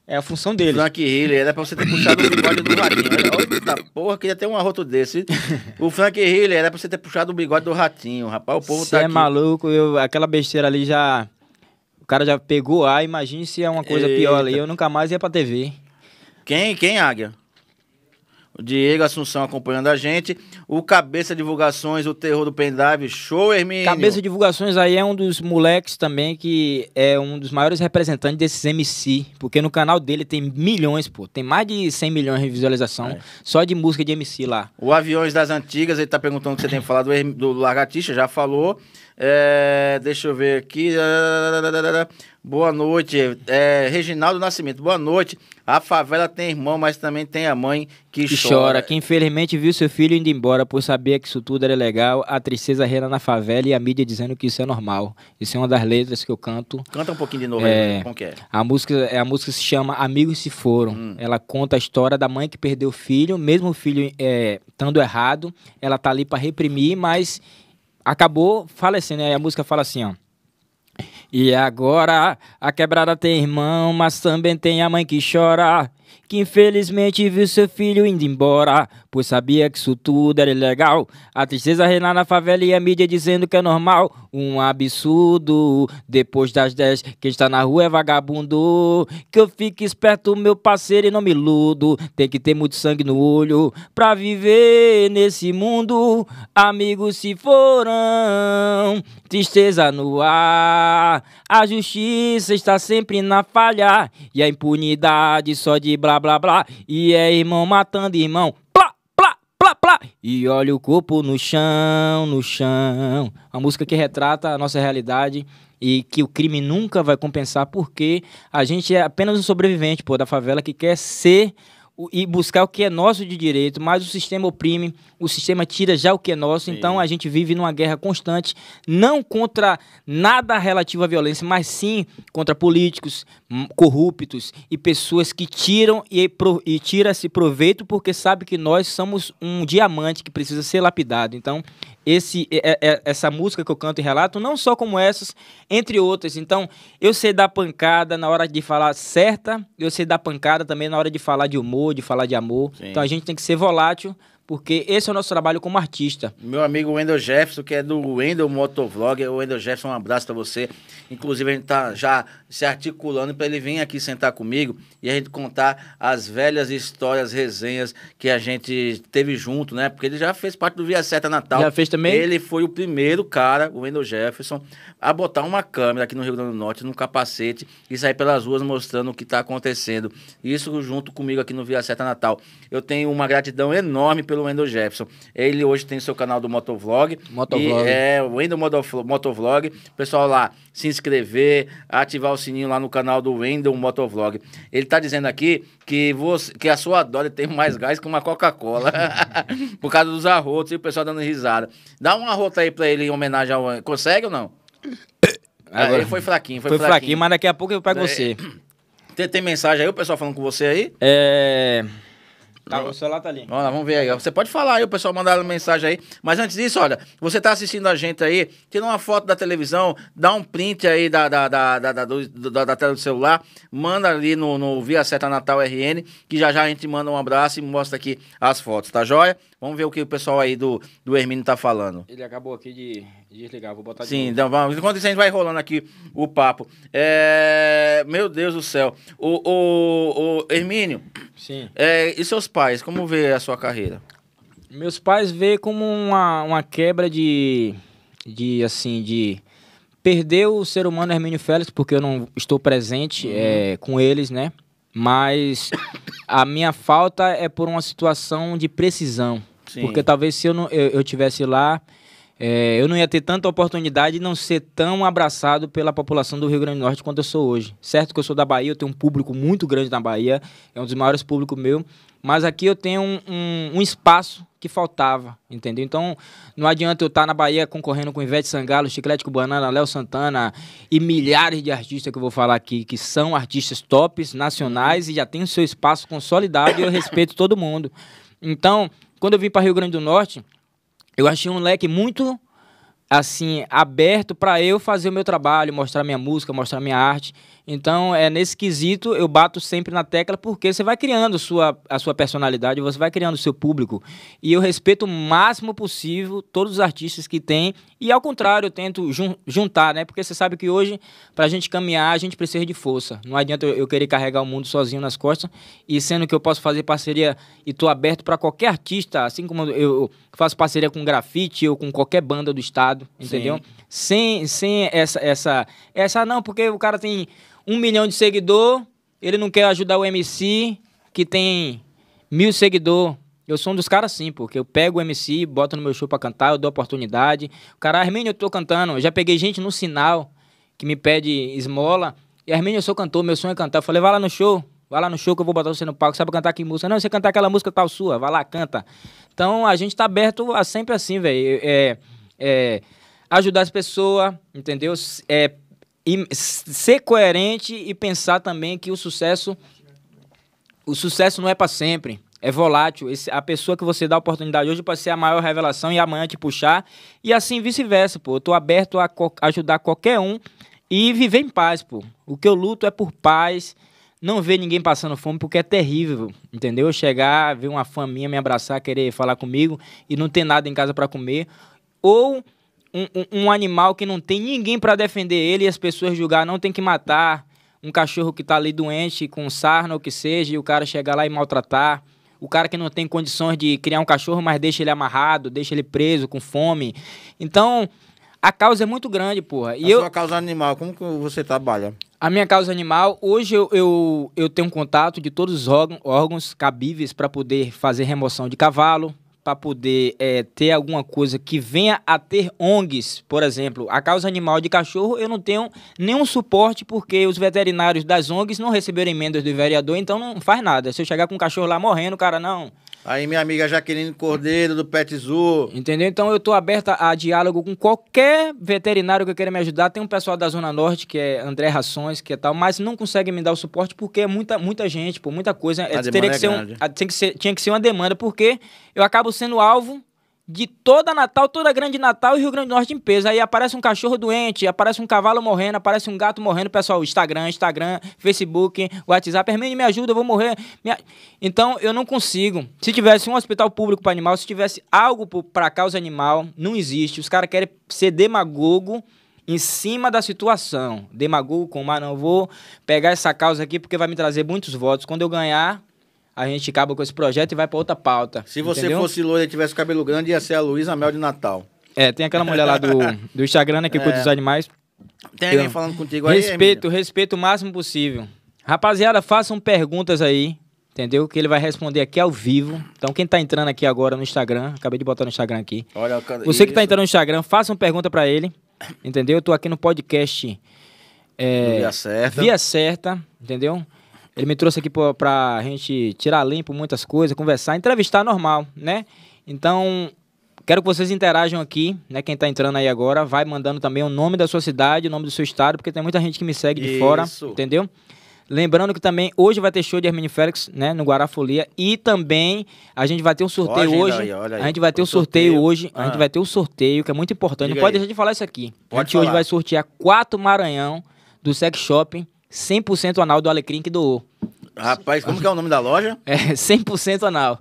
B: É a função dele. Frank Hill, era é, pra você ter puxado o bigode do ratinho. Né? Olha, tá porra, queria ter
A: um arroto desse. O Frank Hill, era é, pra você ter puxado o bigode do ratinho, rapaz. O povo Cê tá. Você é
B: maluco, eu, aquela besteira ali já. O cara já pegou ar, ah, imagine se é uma coisa Eita. pior ali. Eu nunca mais ia pra TV. Quem, quem, Águia? o Diego Assunção
A: acompanhando a gente. O Cabeça Divulgações, o Terror do Pendrive, show, Hermínio. Cabeça
B: Divulgações aí é um dos moleques também que é um dos maiores representantes desses MC, porque no canal dele tem milhões, pô, tem mais de 100 milhões de visualização é. só de música de MC lá.
A: O Aviões das Antigas, ele tá perguntando o que você tem que falar do, Herm... do Largatixa, já falou. É... deixa eu ver aqui. Boa noite. É, Reginaldo Nascimento, boa noite. A favela tem irmão, mas também tem a mãe que, que chora. chora.
B: Que infelizmente viu seu filho indo embora por saber que isso tudo era legal. A tristeza reina na favela e a mídia dizendo que isso é normal. Isso é uma das letras que eu canto.
A: Canta um pouquinho de novo é, aí, como que é?
B: A música, é, a música se chama Amigos Se Foram. Hum. Ela conta a história da mãe que perdeu o filho, mesmo o filho é, estando errado. Ela tá ali para reprimir, mas acabou falecendo. Aí a música fala assim, ó. E agora a quebrada tem irmão, mas também tem a mãe que chora que infelizmente viu seu filho indo embora, pois sabia que isso tudo era ilegal. A tristeza reinar na favela e a mídia dizendo que é normal, um absurdo. Depois das 10, quem está na rua é vagabundo. Que eu fique esperto, meu parceiro, e não me iludo. Tem que ter muito sangue no olho pra viver nesse mundo. Amigos se foram, tristeza no ar. A justiça está sempre na falha e a impunidade só de blá blá blá. E é irmão matando irmão. Plá, plá, plá, plá. E olha o corpo no chão, no chão. A música que retrata a nossa realidade e que o crime nunca vai compensar porque a gente é apenas um sobrevivente, pô, da favela que quer ser e buscar o que é nosso de direito, mas o sistema oprime, o sistema tira já o que é nosso, sim. então a gente vive numa guerra constante, não contra nada relativo à violência, mas sim contra políticos corruptos e pessoas que tiram e, e tira-se proveito porque sabe que nós somos um diamante que precisa ser lapidado. Então, esse, essa música que eu canto e relato, não só como essas, entre outras. Então, eu sei dar pancada na hora de falar certa, eu sei dar pancada também na hora de falar de humor, de falar de amor. Sim. Então, a gente tem que ser volátil porque esse é o nosso trabalho como artista.
A: Meu amigo Wendel Jefferson, que é do Wendel Motovlog, Wendel Jefferson, um abraço para você. Inclusive, a gente tá já se articulando para ele vir aqui sentar comigo e a gente contar as velhas histórias, resenhas que a gente teve junto, né? Porque ele já fez parte do Via Certa Natal. Já fez também? Ele foi o primeiro cara, o Wendel Jefferson, a botar uma câmera aqui no Rio Grande do Norte, num capacete, e sair pelas ruas mostrando o que está acontecendo. Isso junto comigo aqui no Via Certa Natal. Eu tenho uma gratidão enorme pelo Wendel Jefferson. Ele hoje tem seu canal do Motovlog. Motovlog. E, é, o Wendel Motovlog. Pessoal lá, se inscrever, ativar o sininho lá no canal do Wendel Motovlog. Ele está dizendo aqui que, você, que a sua Dory tem mais gás que uma Coca-Cola. Por causa dos arrotos e o pessoal dando risada. Dá um arroto aí para ele em homenagem ao... Consegue ou não?
B: É, Agora, ele foi fraquinho, foi, foi fraquinho. fraquinho. mas daqui a pouco eu pego é, você.
A: Tem, tem, mensagem aí, o pessoal falando com você aí? É. Tá, o celular tá ali. Vamos lá, vamos ver aí. Você pode falar aí, o pessoal mandar mensagem aí. Mas antes disso, olha, você tá assistindo a gente aí, tira uma foto da televisão, dá um print aí da, da, da, da, da, do, da, da tela do celular, manda ali no, no Via Seta Natal RN, que já já a gente manda um abraço e mostra aqui as fotos, tá joia? Vamos ver o que o pessoal aí do, do Hermínio tá falando.
B: Ele acabou aqui de desligar, vou botar de Sim, então vamos. Enquanto
A: isso, a gente vai rolando aqui o papo. É... Meu Deus do céu. O, o, o Hermínio. Sim. É... E seus pais, como vê a sua carreira?
B: Meus pais vê como uma, uma quebra de, de, assim, de perder o ser humano Hermínio Félix, porque eu não estou presente uhum. é, com eles, né? Mas a minha falta é por uma situação de precisão. Sim. Porque talvez se eu, não, eu, eu tivesse lá, é, eu não ia ter tanta oportunidade de não ser tão abraçado pela população do Rio Grande do Norte quanto eu sou hoje. Certo que eu sou da Bahia, eu tenho um público muito grande na Bahia, é um dos maiores públicos meu, mas aqui eu tenho um, um, um espaço que faltava, entendeu? Então, não adianta eu estar tá na Bahia concorrendo com Ivete Sangalo, Chiclete Banana Léo Santana e milhares de artistas que eu vou falar aqui, que são artistas tops, nacionais e já tem o seu espaço consolidado e eu respeito todo mundo. Então, quando eu vim para Rio Grande do Norte, eu achei um leque muito assim aberto para eu fazer o meu trabalho, mostrar minha música, mostrar minha arte. Então, é nesse quesito eu bato sempre na tecla porque você vai criando sua, a sua personalidade, você vai criando o seu público. E eu respeito o máximo possível todos os artistas que tem e ao contrário, eu tento jun juntar, né? Porque você sabe que hoje para a gente caminhar, a gente precisa de força. Não adianta eu, querer carregar o mundo sozinho nas costas e sendo que eu posso fazer parceria e estou aberto para qualquer artista, assim como eu, eu faço parceria com grafite ou com qualquer banda do estado, entendeu? Sim sem, sem essa, essa, essa não, porque o cara tem um milhão de seguidor, ele não quer ajudar o MC que tem mil seguidor. Eu sou um dos caras sim, porque eu pego o MC, boto no meu show pra cantar, eu dou oportunidade. O cara, Armênio, eu tô cantando. Eu já peguei gente no sinal que me pede esmola. E Armênio, eu sou cantor, meu sonho é cantar. Eu falei, vai lá no show, vai lá no show que eu vou botar você no palco, sabe cantar que música? Não, você cantar aquela música tal sua, vai lá, canta. Então a gente tá aberto a sempre assim, velho. É, é, ajudar as pessoas, entendeu? É, e ser coerente e pensar também que o sucesso o sucesso não é para sempre. É volátil. Esse, a pessoa que você dá oportunidade hoje pode ser a maior revelação e amanhã te puxar. E assim vice-versa, pô. Eu tô aberto a co ajudar qualquer um e viver em paz, pô. O que eu luto é por paz. Não ver ninguém passando fome porque é terrível, entendeu? Chegar, ver uma fã minha me abraçar, querer falar comigo e não ter nada em casa para comer. Ou um, um, animal que não tem ninguém para defender ele e as pessoas julgar, não tem que matar um cachorro que está ali doente, com sarna ou que seja, e o cara chegar lá e maltratar. O cara que não tem condições de criar um cachorro, mas deixa ele amarrado, deixa ele preso, com fome. Então, a causa é muito grande, porra. E a eu... sua causa animal, como que você trabalha? A minha causa animal, hoje eu, eu, eu tenho um contato de todos os órgãos, órgãos cabíveis para poder fazer remoção de cavalo, para poder é, ter alguma coisa que venha a ter ONGs, por exemplo, a causa animal de cachorro, eu não tenho nenhum suporte porque os veterinários das ONGs não receberam emendas do vereador, então não faz nada. Se eu chegar com um cachorro lá morrendo, o cara, não, Aí minha amiga Jaqueline Cordeiro, do Pet Zoo. Entendeu? Então eu estou aberta a diálogo com qualquer veterinário que queira me ajudar. Tem um pessoal da Zona Norte, que é André Rações, que é tal, mas não consegue me dar o suporte porque é muita, muita gente, por muita coisa. É, teria que é ser um, tem que ser, tinha que ser uma demanda, porque eu acabo sendo alvo de toda Natal, toda Grande Natal e Rio Grande do Norte em peso. Aí aparece um cachorro doente, aparece um cavalo morrendo, aparece um gato morrendo. Pessoal, Instagram, Instagram, Facebook, WhatsApp. Hermine, me ajuda, eu vou morrer. Me... Então, eu não consigo. Se tivesse um hospital público para animal, se tivesse algo para causa animal, não existe. Os caras querem ser demagogo em cima da situação. Demagogo com, mas não vou pegar essa causa aqui porque vai me trazer muitos votos. Quando eu ganhar, a gente acaba com esse projeto e vai para outra pauta. Se você entendeu? fosse loira e
A: tivesse cabelo grande, ia ser a Luísa Mel de Natal.
B: É, tem aquela mulher lá do, do Instagram, né, que é. cuida dos animais. Tem alguém falando contigo aí, Respeito, respeito o máximo possível. Rapaziada, façam perguntas aí, entendeu? Que ele vai responder aqui ao vivo. Então, quem tá entrando aqui agora no Instagram, acabei de botar no Instagram aqui.
A: Olha, cara, Você que tá
B: entrando no Instagram, façam pergunta para ele, entendeu? Eu tô aqui no podcast... É, via Certa. Via Certa, entendeu? Ele me trouxe aqui pra, pra gente tirar limpo muitas coisas, conversar, entrevistar normal, né? Então, Quero que vocês interajam aqui, né? Quem está entrando aí agora, vai mandando também o nome da sua cidade, o nome do seu estado, porque tem muita gente que me segue de Isso. fora, entendeu? Lembrando que também hoje vai ter show de Hermínio Félix, né, no Guarafolia e também a gente vai ter um sorteio olha hoje. Aí, olha aí. A gente vai ter o um sorteio, sorteio hoje, ah. a gente ah. vai ter um sorteio que é muito importante. Diga Não pode aí. deixar de falar isso aqui. Pode a gente falar. hoje vai sortear quatro Maranhão do Sex Shopping 100% anal do Alecrim que doou. Rapaz, como que é o nome da loja? É, 100% anal.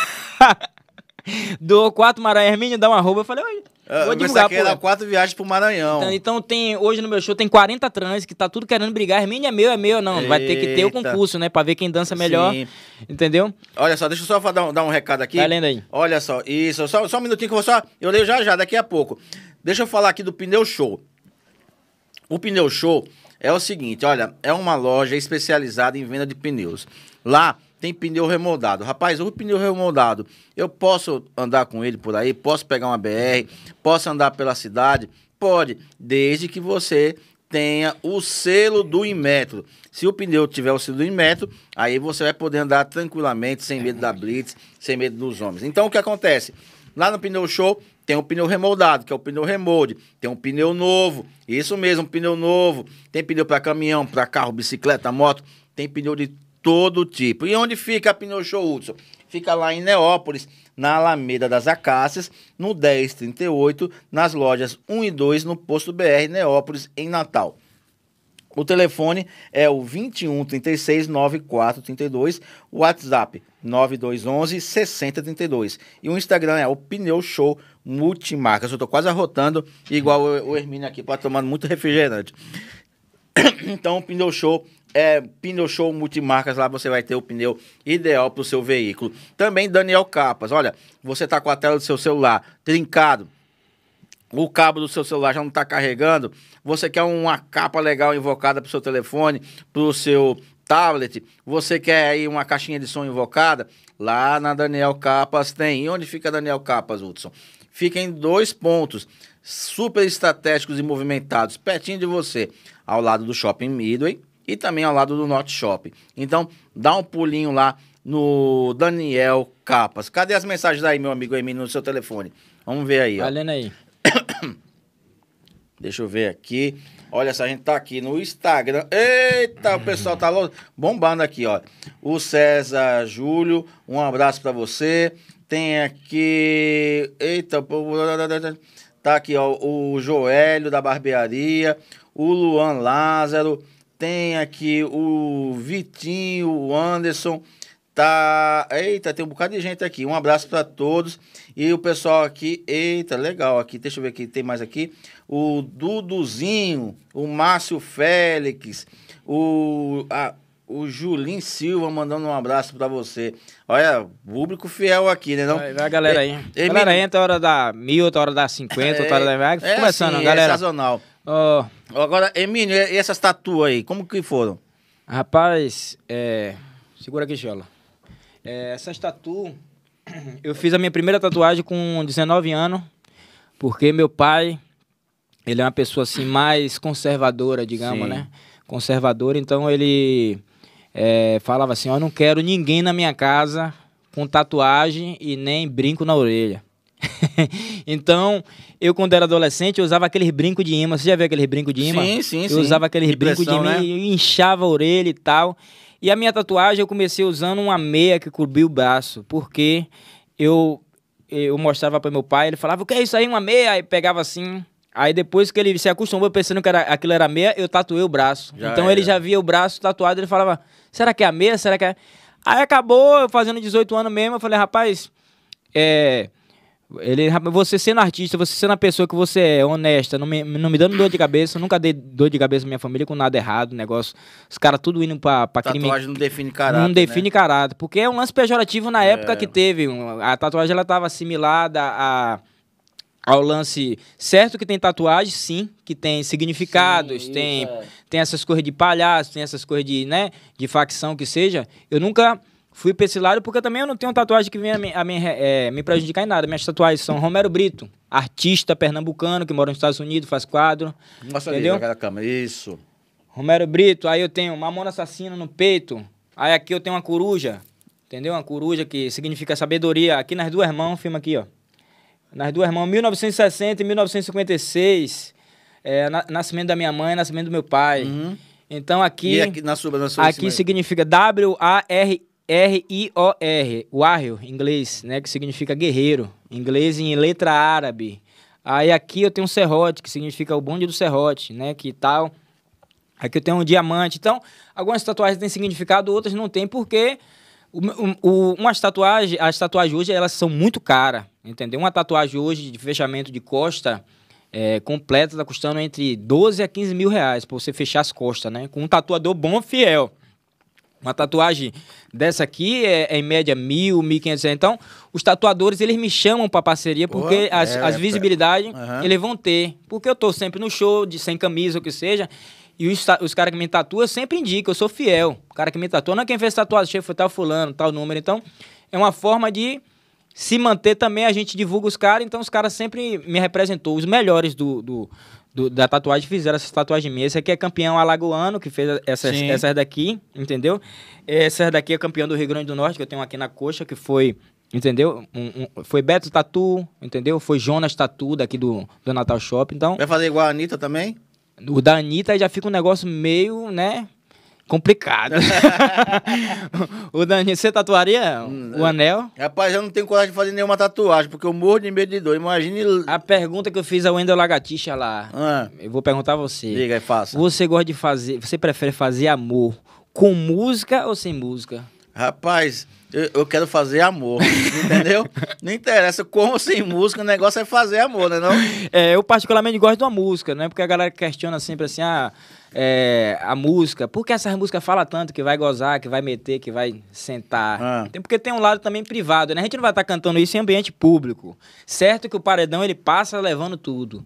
B: doou quatro Maranhão, Hermínio, dá uma arroba. Eu falei, oi. eu ah, vou divulgar, era é quatro viagens pro Maranhão. Então, então, tem, hoje no meu show tem 40 trans que tá tudo querendo brigar. Hermínio é meu, é meu. Não, Eita. vai ter que ter o concurso, né? Pra ver quem dança melhor. Sim. Entendeu? Olha só, deixa eu só dar um, dar um recado aqui. Tá lendo aí. Olha só,
A: isso. Só, só um minutinho que eu vou só... Eu leio já já, daqui a pouco. Deixa eu falar aqui do Pneu Show. O Pneu Show é o seguinte, olha, é uma loja especializada em venda de pneus. Lá tem pneu remoldado. Rapaz, o pneu remoldado, eu posso andar com ele por aí, posso pegar uma BR, posso andar pela cidade? Pode, desde que você tenha o selo do Inmetro. Se o pneu tiver o selo do Inmetro, aí você vai poder andar tranquilamente, sem medo da blitz, sem medo dos homens. Então o que acontece? Lá no pneu show tem um pneu remoldado, que é o pneu remold. Tem um pneu novo, isso mesmo, um pneu novo. Tem pneu para caminhão, para carro, bicicleta, moto. Tem pneu de todo tipo. E onde fica a Pneu Show Hudson? Fica lá em Neópolis, na Alameda das Acácias, no 1038, nas lojas 1 e 2, no posto BR Neópolis, em Natal. O telefone é o 21 36 94 32, o WhatsApp 9211 6032 e o Instagram é o Pneu Show Multimarcas. Eu tô quase arrotando igual o Hermínio aqui para tomar muito refrigerante. Então, o Pneu Show é Pneu Show Multimarcas, lá você vai ter o pneu ideal para o seu veículo. Também Daniel Capas, olha, você tá com a tela do seu celular trincado, o cabo do seu celular já não está carregando, você quer uma capa legal invocada para o seu telefone, para o seu tablet, você quer aí uma caixinha de som invocada, lá na Daniel Capas tem. E onde fica Daniel Capas, Hudson? Fica em dois pontos super estratégicos e movimentados, pertinho de você, ao lado do Shopping Midway e também ao lado do Norte Shopping. Então, dá um pulinho lá no Daniel Capas. Cadê as mensagens aí, meu amigo Emílio, no seu telefone? Vamos ver aí. lendo aí. Deixa eu ver aqui. Olha, essa a gente tá aqui no Instagram. Eita, o pessoal tá bombando aqui, ó. O César Júlio, um abraço para você. Tem aqui. Eita, tá aqui, ó. O Joelho da barbearia. O Luan Lázaro. Tem aqui o Vitinho, o Anderson. Tá. Eita, tem um bocado de gente aqui. Um abraço para todos. E o pessoal aqui, eita, legal aqui. Deixa eu ver aqui, tem mais aqui. O Duduzinho, o Márcio Félix, o, a, o Julim Silva mandando um abraço para você. Olha, público fiel aqui, né? Não? Vai, vai galera aí. É, é, galera,
B: entra hora da mil, outra hora da 50, outra hora da. É, vai é começando, assim, é galera. É sazonal. Oh. Agora, Emílio, e essas tatuas aí, como que foram? Rapaz, é... segura aqui, Jola. É, essas tatuas eu fiz a minha primeira tatuagem com 19 anos, porque meu pai, ele é uma pessoa assim mais conservadora, digamos, Sim. né? Conservador, então ele é, falava assim: "Eu não quero ninguém na minha casa com tatuagem e nem brinco na orelha". então, eu quando era adolescente, eu usava aqueles brincos de imã. Você já viu aqueles brincos de imã? Sim, sim, sim. Eu usava aqueles brincos de imã né? e inchava a orelha e tal. E a minha tatuagem eu comecei usando uma meia que cobria o braço, porque eu eu mostrava para meu pai, ele falava: "O que é isso aí, uma meia?" Aí pegava assim, Aí depois que ele se acostumou pensando que era, aquilo era meia, eu tatuei o braço. Já então ele já via o braço tatuado, ele falava: será que é a meia? Será que é. Aí acabou, eu fazendo 18 anos mesmo, eu falei: rapaz, é, ele, você sendo artista, você sendo a pessoa que você é, honesta, não me, não me dando dor de cabeça, nunca dei dor de cabeça na minha família com nada errado, negócio. Os caras tudo indo pra, pra tatuagem crime. Tatuagem não define caráter. Não né? define né? caráter. Porque é um lance pejorativo na é. época que teve. A tatuagem ela tava assimilada a ao lance certo que tem tatuagem, sim, que tem significados, sim, tem, é. tem essas coisas de palhaço, tem essas coisas de, né, de facção que seja. Eu nunca fui pra esse lado porque também eu não tenho tatuagem que venha me, a me, é, me prejudicar em nada. Minhas tatuagens são Romero Brito, artista pernambucano que mora nos Estados Unidos, faz quadro. Mostra entendeu? ali naquela cama, isso. Romero Brito, aí eu tenho Mamona Assassina no peito, aí aqui eu tenho uma coruja, entendeu? Uma coruja que significa sabedoria. Aqui nas duas mãos, filma aqui, ó. Nas duas mãos, 1960 e 1956, é, na, nascimento da minha mãe, nascimento do meu pai. Uhum. Então aqui. aqui na sua, na sua Aqui significa W-A-R-I. R-I-O-R, warrior, em inglês, né? Que significa guerreiro, em inglês em letra árabe. Aí aqui eu tenho um serrote, que significa o bonde do serrote, né? Que tal. Aqui eu tenho um diamante. Então, algumas tatuagens têm significado, outras não têm, porque o, o, as tatuagens hoje, elas são muito caras, entendeu? Uma tatuagem hoje de fechamento de costa é, completa está custando entre 12 a 15 mil reais para você fechar as costas, né? Com um tatuador bom, fiel. Uma tatuagem dessa aqui é, é em média mil, mil quinhentos. Então, os tatuadores, eles me chamam para parceria porque as, é, as é, visibilidades uhum. É. eles vão ter. Porque eu tô sempre no show, de, sem camisa, o que seja. E os, os caras que me tatuam sempre indicam, eu sou fiel. O cara que me tatua, não é quem fez tatuagem, chefe, foi tal fulano, tal número. Então, é uma forma de se manter também, a gente divulga os caras, então os caras sempre me representou, os melhores do, do, do, da tatuagem fizeram essa tatuagem mesmo Esse aqui é campeão alagoano, que fez essas, essas daqui, entendeu? Essas daqui é campeão do Rio Grande do Norte, que eu tenho aqui na coxa, que foi Entendeu? Um, um, foi Beto Tatu, entendeu? Foi Jonas Tatu daqui do, do Natal Shop, então... Vai fazer igual a Anitta também? O da Anitta já fica um negócio meio, né? complicado. o Danilo, você tatuaria hum, o anel? Rapaz, eu não tenho coragem de fazer nenhuma tatuagem, porque eu morro de medo de dor. Imagine. A pergunta que eu fiz ao Wendel Lagatixa lá. Ah. Eu vou perguntar a você. Diga e faça. Você gosta de fazer. Você prefere fazer amor com música ou sem música? Rapaz, eu, eu, quero fazer amor, entendeu? não interessa como ou sem música, o negócio é fazer amor, né não? É, eu particularmente gosto de uma música, né? Porque a galera questiona sempre assim, ah, é, a música, por que essa música fala tanto que vai gozar, que vai meter, que vai sentar? Ah. Tem, porque tem um lado também privado, né? A gente não vai estar tá cantando isso em ambiente público. Certo que o paredão, ele passa levando tudo.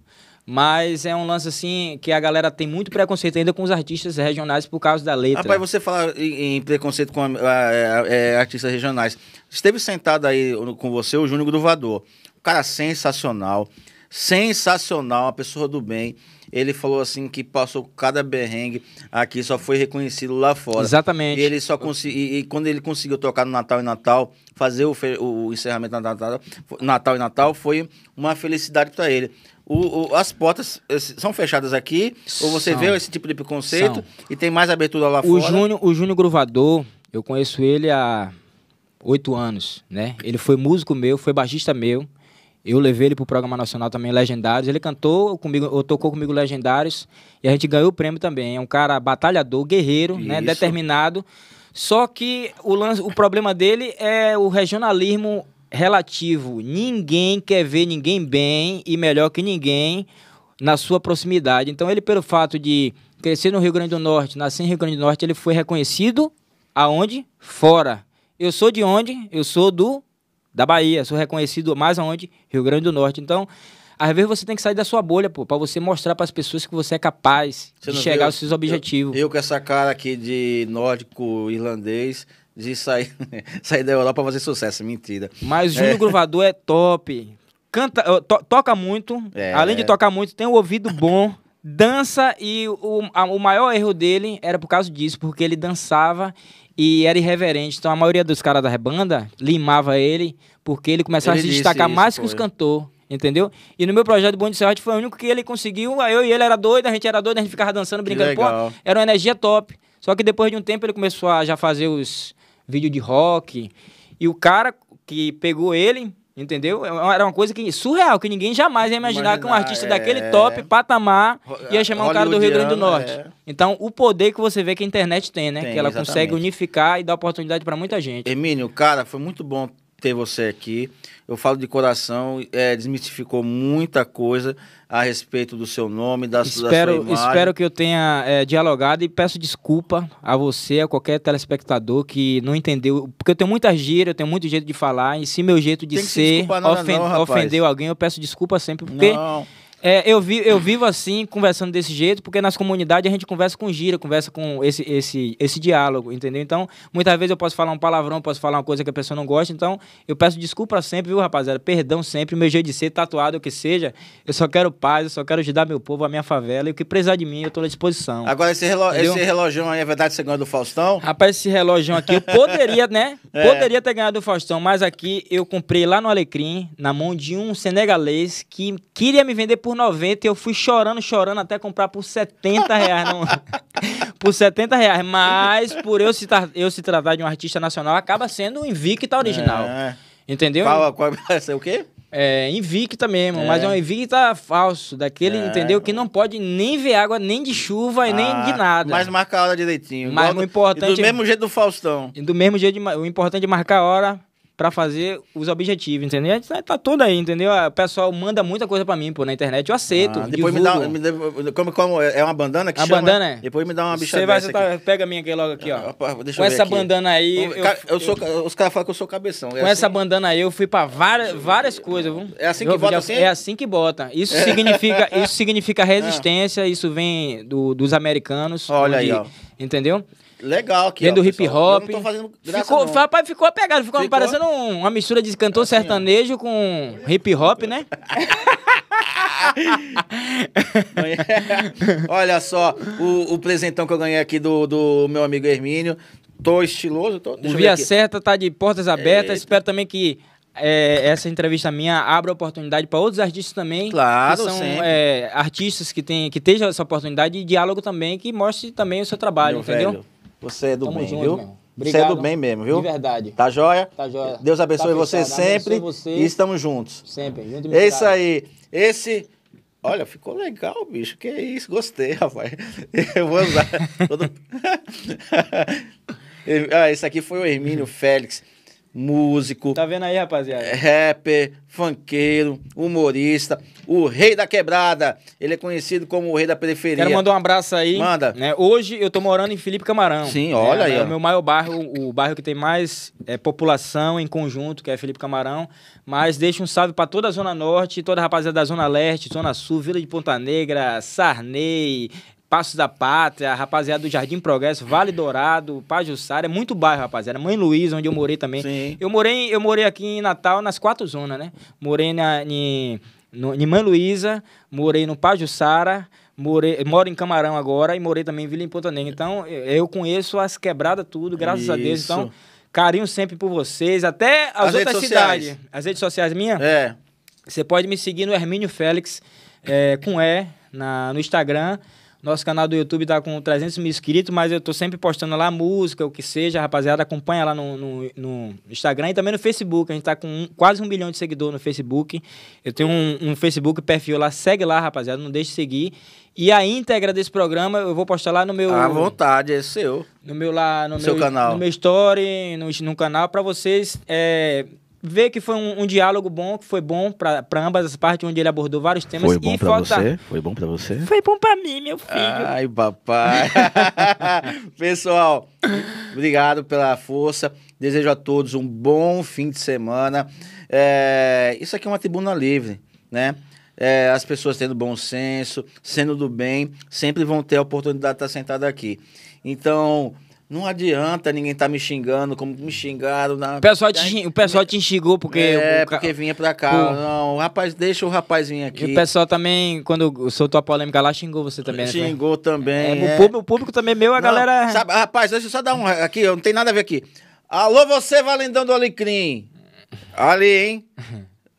B: Mas é um lance assim que a galera tem muito preconceito ainda com os artistas regionais por causa da letra. Rapaz,
A: você fala em, em preconceito com a, a, a, é, artistas regionais. Esteve sentado aí com você o Júnior Gruvador. Um cara sensacional. Sensacional, uma pessoa do bem. Ele falou assim que passou cada berrengue aqui, só foi reconhecido lá fora. Exatamente. E ele só conseguiu. E, e, quando ele conseguiu tocar no Natal e Natal, fazer o, o encerramento na Natal, Natal e Natal, foi uma felicidade para ele o, o, as portas são fechadas aqui, ou você são. vê esse tipo de preconceito são. e tem mais abertura lá o fora? Júnior,
B: o Júnior Gruvador, eu conheço ele há oito anos, né? Ele foi músico meu, foi baixista meu. Eu levei ele para o programa nacional também, Legendários. Ele cantou comigo, ou tocou comigo Legendários. E a gente ganhou o prêmio também. É um cara batalhador, guerreiro, né? Isso. né? Determinado. Só que o, lance, o problema dele é o regionalismo relativo. Ninguém quer ver ninguém bem e melhor que ninguém na sua proximidade. Então, ele, pelo fato de crescer no Rio Grande do Norte, nascer no Rio Grande do Norte, ele foi reconhecido aonde? Fora. Eu sou de onde? Eu sou do da Bahia. Sou reconhecido mais aonde? Rio Grande do Norte. Então, às vezes você tem que sair da sua bolha, pô, para você mostrar para as pessoas que você é capaz você de chegar viu? aos seus objetivos.
A: Eu, eu, com essa cara aqui de nórdico irlandês, de sair, sair da Europa pra fazer sucesso. Mentira. Mas Júnior é.
B: Gruvador é top. Canta, to, toca muito. É. Além de tocar muito, tem um ouvido bom. dança e o, a, o maior erro dele era por causa disso, porque ele dançava e era irreverente. Então a maioria dos caras da banda limava ele, porque ele começava ele a se destacar isso, mais foi. que os cantores. Entendeu? E no meu projeto Bom de Serrote foi o único que ele conseguiu. Eu e ele era doido, a gente era doido, a gente ficava dançando, brincando. Pô, era uma energia top. Só que depois de um tempo ele começou a já fazer os, vídeo de rock. E o cara que pegou ele, entendeu? É era uma coisa que surreal, que ninguém jamais ia imaginar, imaginar que um artista é... daquele top patamar ia é, chamar um cara do Rio Grande do Norte. É... Então, o poder que você vê que a internet tem, né? Tem, que ela exatamente. consegue unificar e dar oportunidade para muita gente. Emílio, cara, foi muito bom ter você aqui eu falo de coração,
A: é, desmistificou muita coisa a respeito do seu nome, da, espero, da sua imagem. Espero
B: que eu tenha é, dialogado e peço desculpa a você, a qualquer telespectador que não entendeu, porque eu tenho muita gíria, eu tenho muito jeito de falar, e se meu jeito de ser se não, é ofendeu alguém, eu peço desculpa sempre, porque... Não. É, eu, vi, eu vivo assim, conversando desse jeito, porque nas comunidades a gente conversa com gira, conversa com esse, esse, esse diálogo, entendeu? Então, muitas vezes eu posso falar um palavrão, posso falar uma coisa que a pessoa não gosta, então eu peço desculpa sempre, viu, rapaziada? Perdão sempre, meu jeito de ser, tatuado, o que seja. Eu só quero paz, eu só quero ajudar meu povo, a minha favela, e o que precisar de mim, eu tô à disposição. Agora, esse, relo esse relógio aí, é verdade que você ganhou do Faustão? Rapaz, esse relógio aqui, eu poderia, né? É. Poderia ter ganhado do Faustão, mas aqui eu comprei lá no Alecrim, na mão de um senegalês que queria me vender por por 90 e eu fui chorando, chorando até comprar por 70 reais. Não... por 70 reais. Mas por eu se, eu se tratar de um artista nacional, acaba sendo um Invicta original. É. Entendeu? Qual, qual, é o quê? É, Invicta mesmo, é. mas é um Invicta falso, daquele, é. entendeu? Que não pode nem ver água, nem de chuva e nem de ah, nada. Mas marca a hora direitinho. Mas o importante. do mesmo jeito do Faustão. Do mesmo jeito, de, o importante é marcar a hora, para fazer os objetivos, entendeu? Tá toda tá aí, entendeu? O pessoal manda muita coisa para mim, pô, na internet. Eu aceito. Ah, depois divulgo. me
A: dá. Me, como, como, é,
B: é uma bandana que a chama? bandana é. Depois me dá uma bicha Você vai, você tá, pega a minha aqui logo aqui, ó. Ah, deixa Com essa aqui. bandana aí. Eu, eu, eu sou, eu, os caras falam que eu sou cabeção. É com assim? essa bandana aí, eu fui para várias, várias coisas, viu? É assim que bota assim? É assim que bota. Isso significa, isso significa ah. resistência, isso vem do, dos americanos. Olha onde, aí, ó. Entendeu? Legal que Dentro do hip hop. Ficou, não. Rapaz, ficou apegado ficou, ficou? parecendo um, uma mistura de cantor assim, sertanejo ó. com hip hop, né?
A: Olha só, o, o presentão que eu ganhei aqui do, do meu amigo Hermínio. Tô estiloso, tô. Deixa o Via Certa
B: tá de portas abertas. Eita. Espero também que é, essa entrevista minha abra oportunidade para outros artistas também. Claro, que são é, artistas que, tem, que estejam essa oportunidade de diálogo também, que mostre também o seu trabalho, Meu entendeu? Velho,
A: você é do Tamo bem, junto, viu? Obrigado. Você é do bem mesmo, viu? De verdade. Tá joia? Tá joia. Deus tá abençoe tá você sempre. Abençoe você. E estamos juntos. Sempre. Junto é isso aí. Esse. Olha, ficou legal, bicho. Que isso, gostei, rapaz. Eu vou usar. ah, esse aqui foi o Hermínio Félix músico. Tá
B: vendo aí, rapaziada?
A: É, rapper, funkeiro, humorista, o rei da quebrada. Ele é conhecido como o rei da periferia. Quero mandar um
B: abraço aí. Manda. Né? Hoje eu tô morando em Felipe Camarão. Sim, olha é, aí. É o meu maior bairro, o bairro que tem mais é, população em conjunto, que é Felipe Camarão. Mas deixa um salve para toda a Zona Norte, toda a rapaziada da Zona Leste, Zona Sul, Vila de Ponta Negra, Sarney, Passos da Pátria, rapaziada do Jardim Progresso, Vale Dourado, Pajuçara, é muito bairro, rapaziada. Mãe Luiz, onde eu morei também. Sim. Eu morei, eu morei aqui em Natal nas quatro zonas, né? Morei na, em, Mãe Luísa, morei no Pajuçara, morei, moro em Camarão agora e morei também em Vila em Ponta Negra. Então, eu conheço as quebradas tudo, graças Isso. a Deus. Então, carinho sempre por vocês, até as, as outras cidades. As redes sociais minhas? É. Você pode me seguir no Hermínio Félix, é, com E, na, no Instagram. Nosso canal do YouTube tá com 300 mil inscritos, mas eu tô sempre postando lá música, o que seja, rapaziada. Acompanha lá no, no, no Instagram e também no Facebook. A gente tá com um, quase um milhão de seguidores no Facebook. Eu tenho um, um Facebook perfil lá, segue lá, rapaziada. Não deixe de seguir. E a íntegra desse programa eu vou postar lá no meu. À vontade, é seu. No meu lá, no, no meu, seu canal. No meu story, no, no canal, para vocês é, ver que foi um, um, diálogo bom, que foi bom para ambas as partes, onde ele abordou vários temas. Foi bom para falta... você?
A: Foi bom para você? Foi
B: bom para mim, meu filho. Ai,
A: papai.
B: Pessoal, obrigado pela
A: força. Desejo a todos um bom fim de semana. É, isso aqui é uma tribuna livre, né? É, as pessoas tendo bom senso, sendo do bem, sempre vão ter a oportunidade de estar sentado aqui. Então, não adianta ninguém tá me xingando
B: como me xingaram. Na... O, pessoal te, o pessoal te xingou porque. É, o... porque vinha pra cá.
A: Não, rapaz, deixa o rapaz vir aqui. E o pessoal
B: também, quando soltou a polêmica lá, xingou você também. Né, xingou né? também. É, é. O, público,
A: o, público, também meu, a não, galera. É- sabe, rapaz, deixa eu só dar um. Aqui, não tem nada a ver aqui. Alô, você, Valendão do Alecrim. Ali, hein?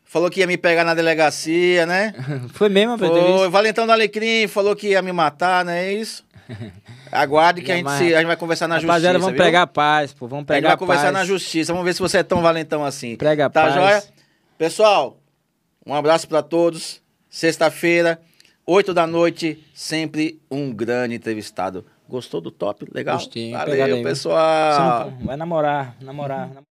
A: Falou que ia me pegar na delegacia, né? Foi mesmo, Foi. Valentão do Alecrim falou que ia me matar, não né, é isso? Aguarde que a gente, se, a é- gente vai conversar na justiça. Rapaziada, vamos viu? paz, pô. Vamos pegar paz. A gente vai conversar paz. na justiça. Vamos ver se você é tão valentão assim. Prega tá paz. Tá joia? Pessoal, um abraço para todos. Sexta-feira, oito da noite, sempre um grande entrevistado. Gostou do top? Legal? Gostinho. Valeu, aí, pessoal.
B: É vai namorar, namorar. namorar.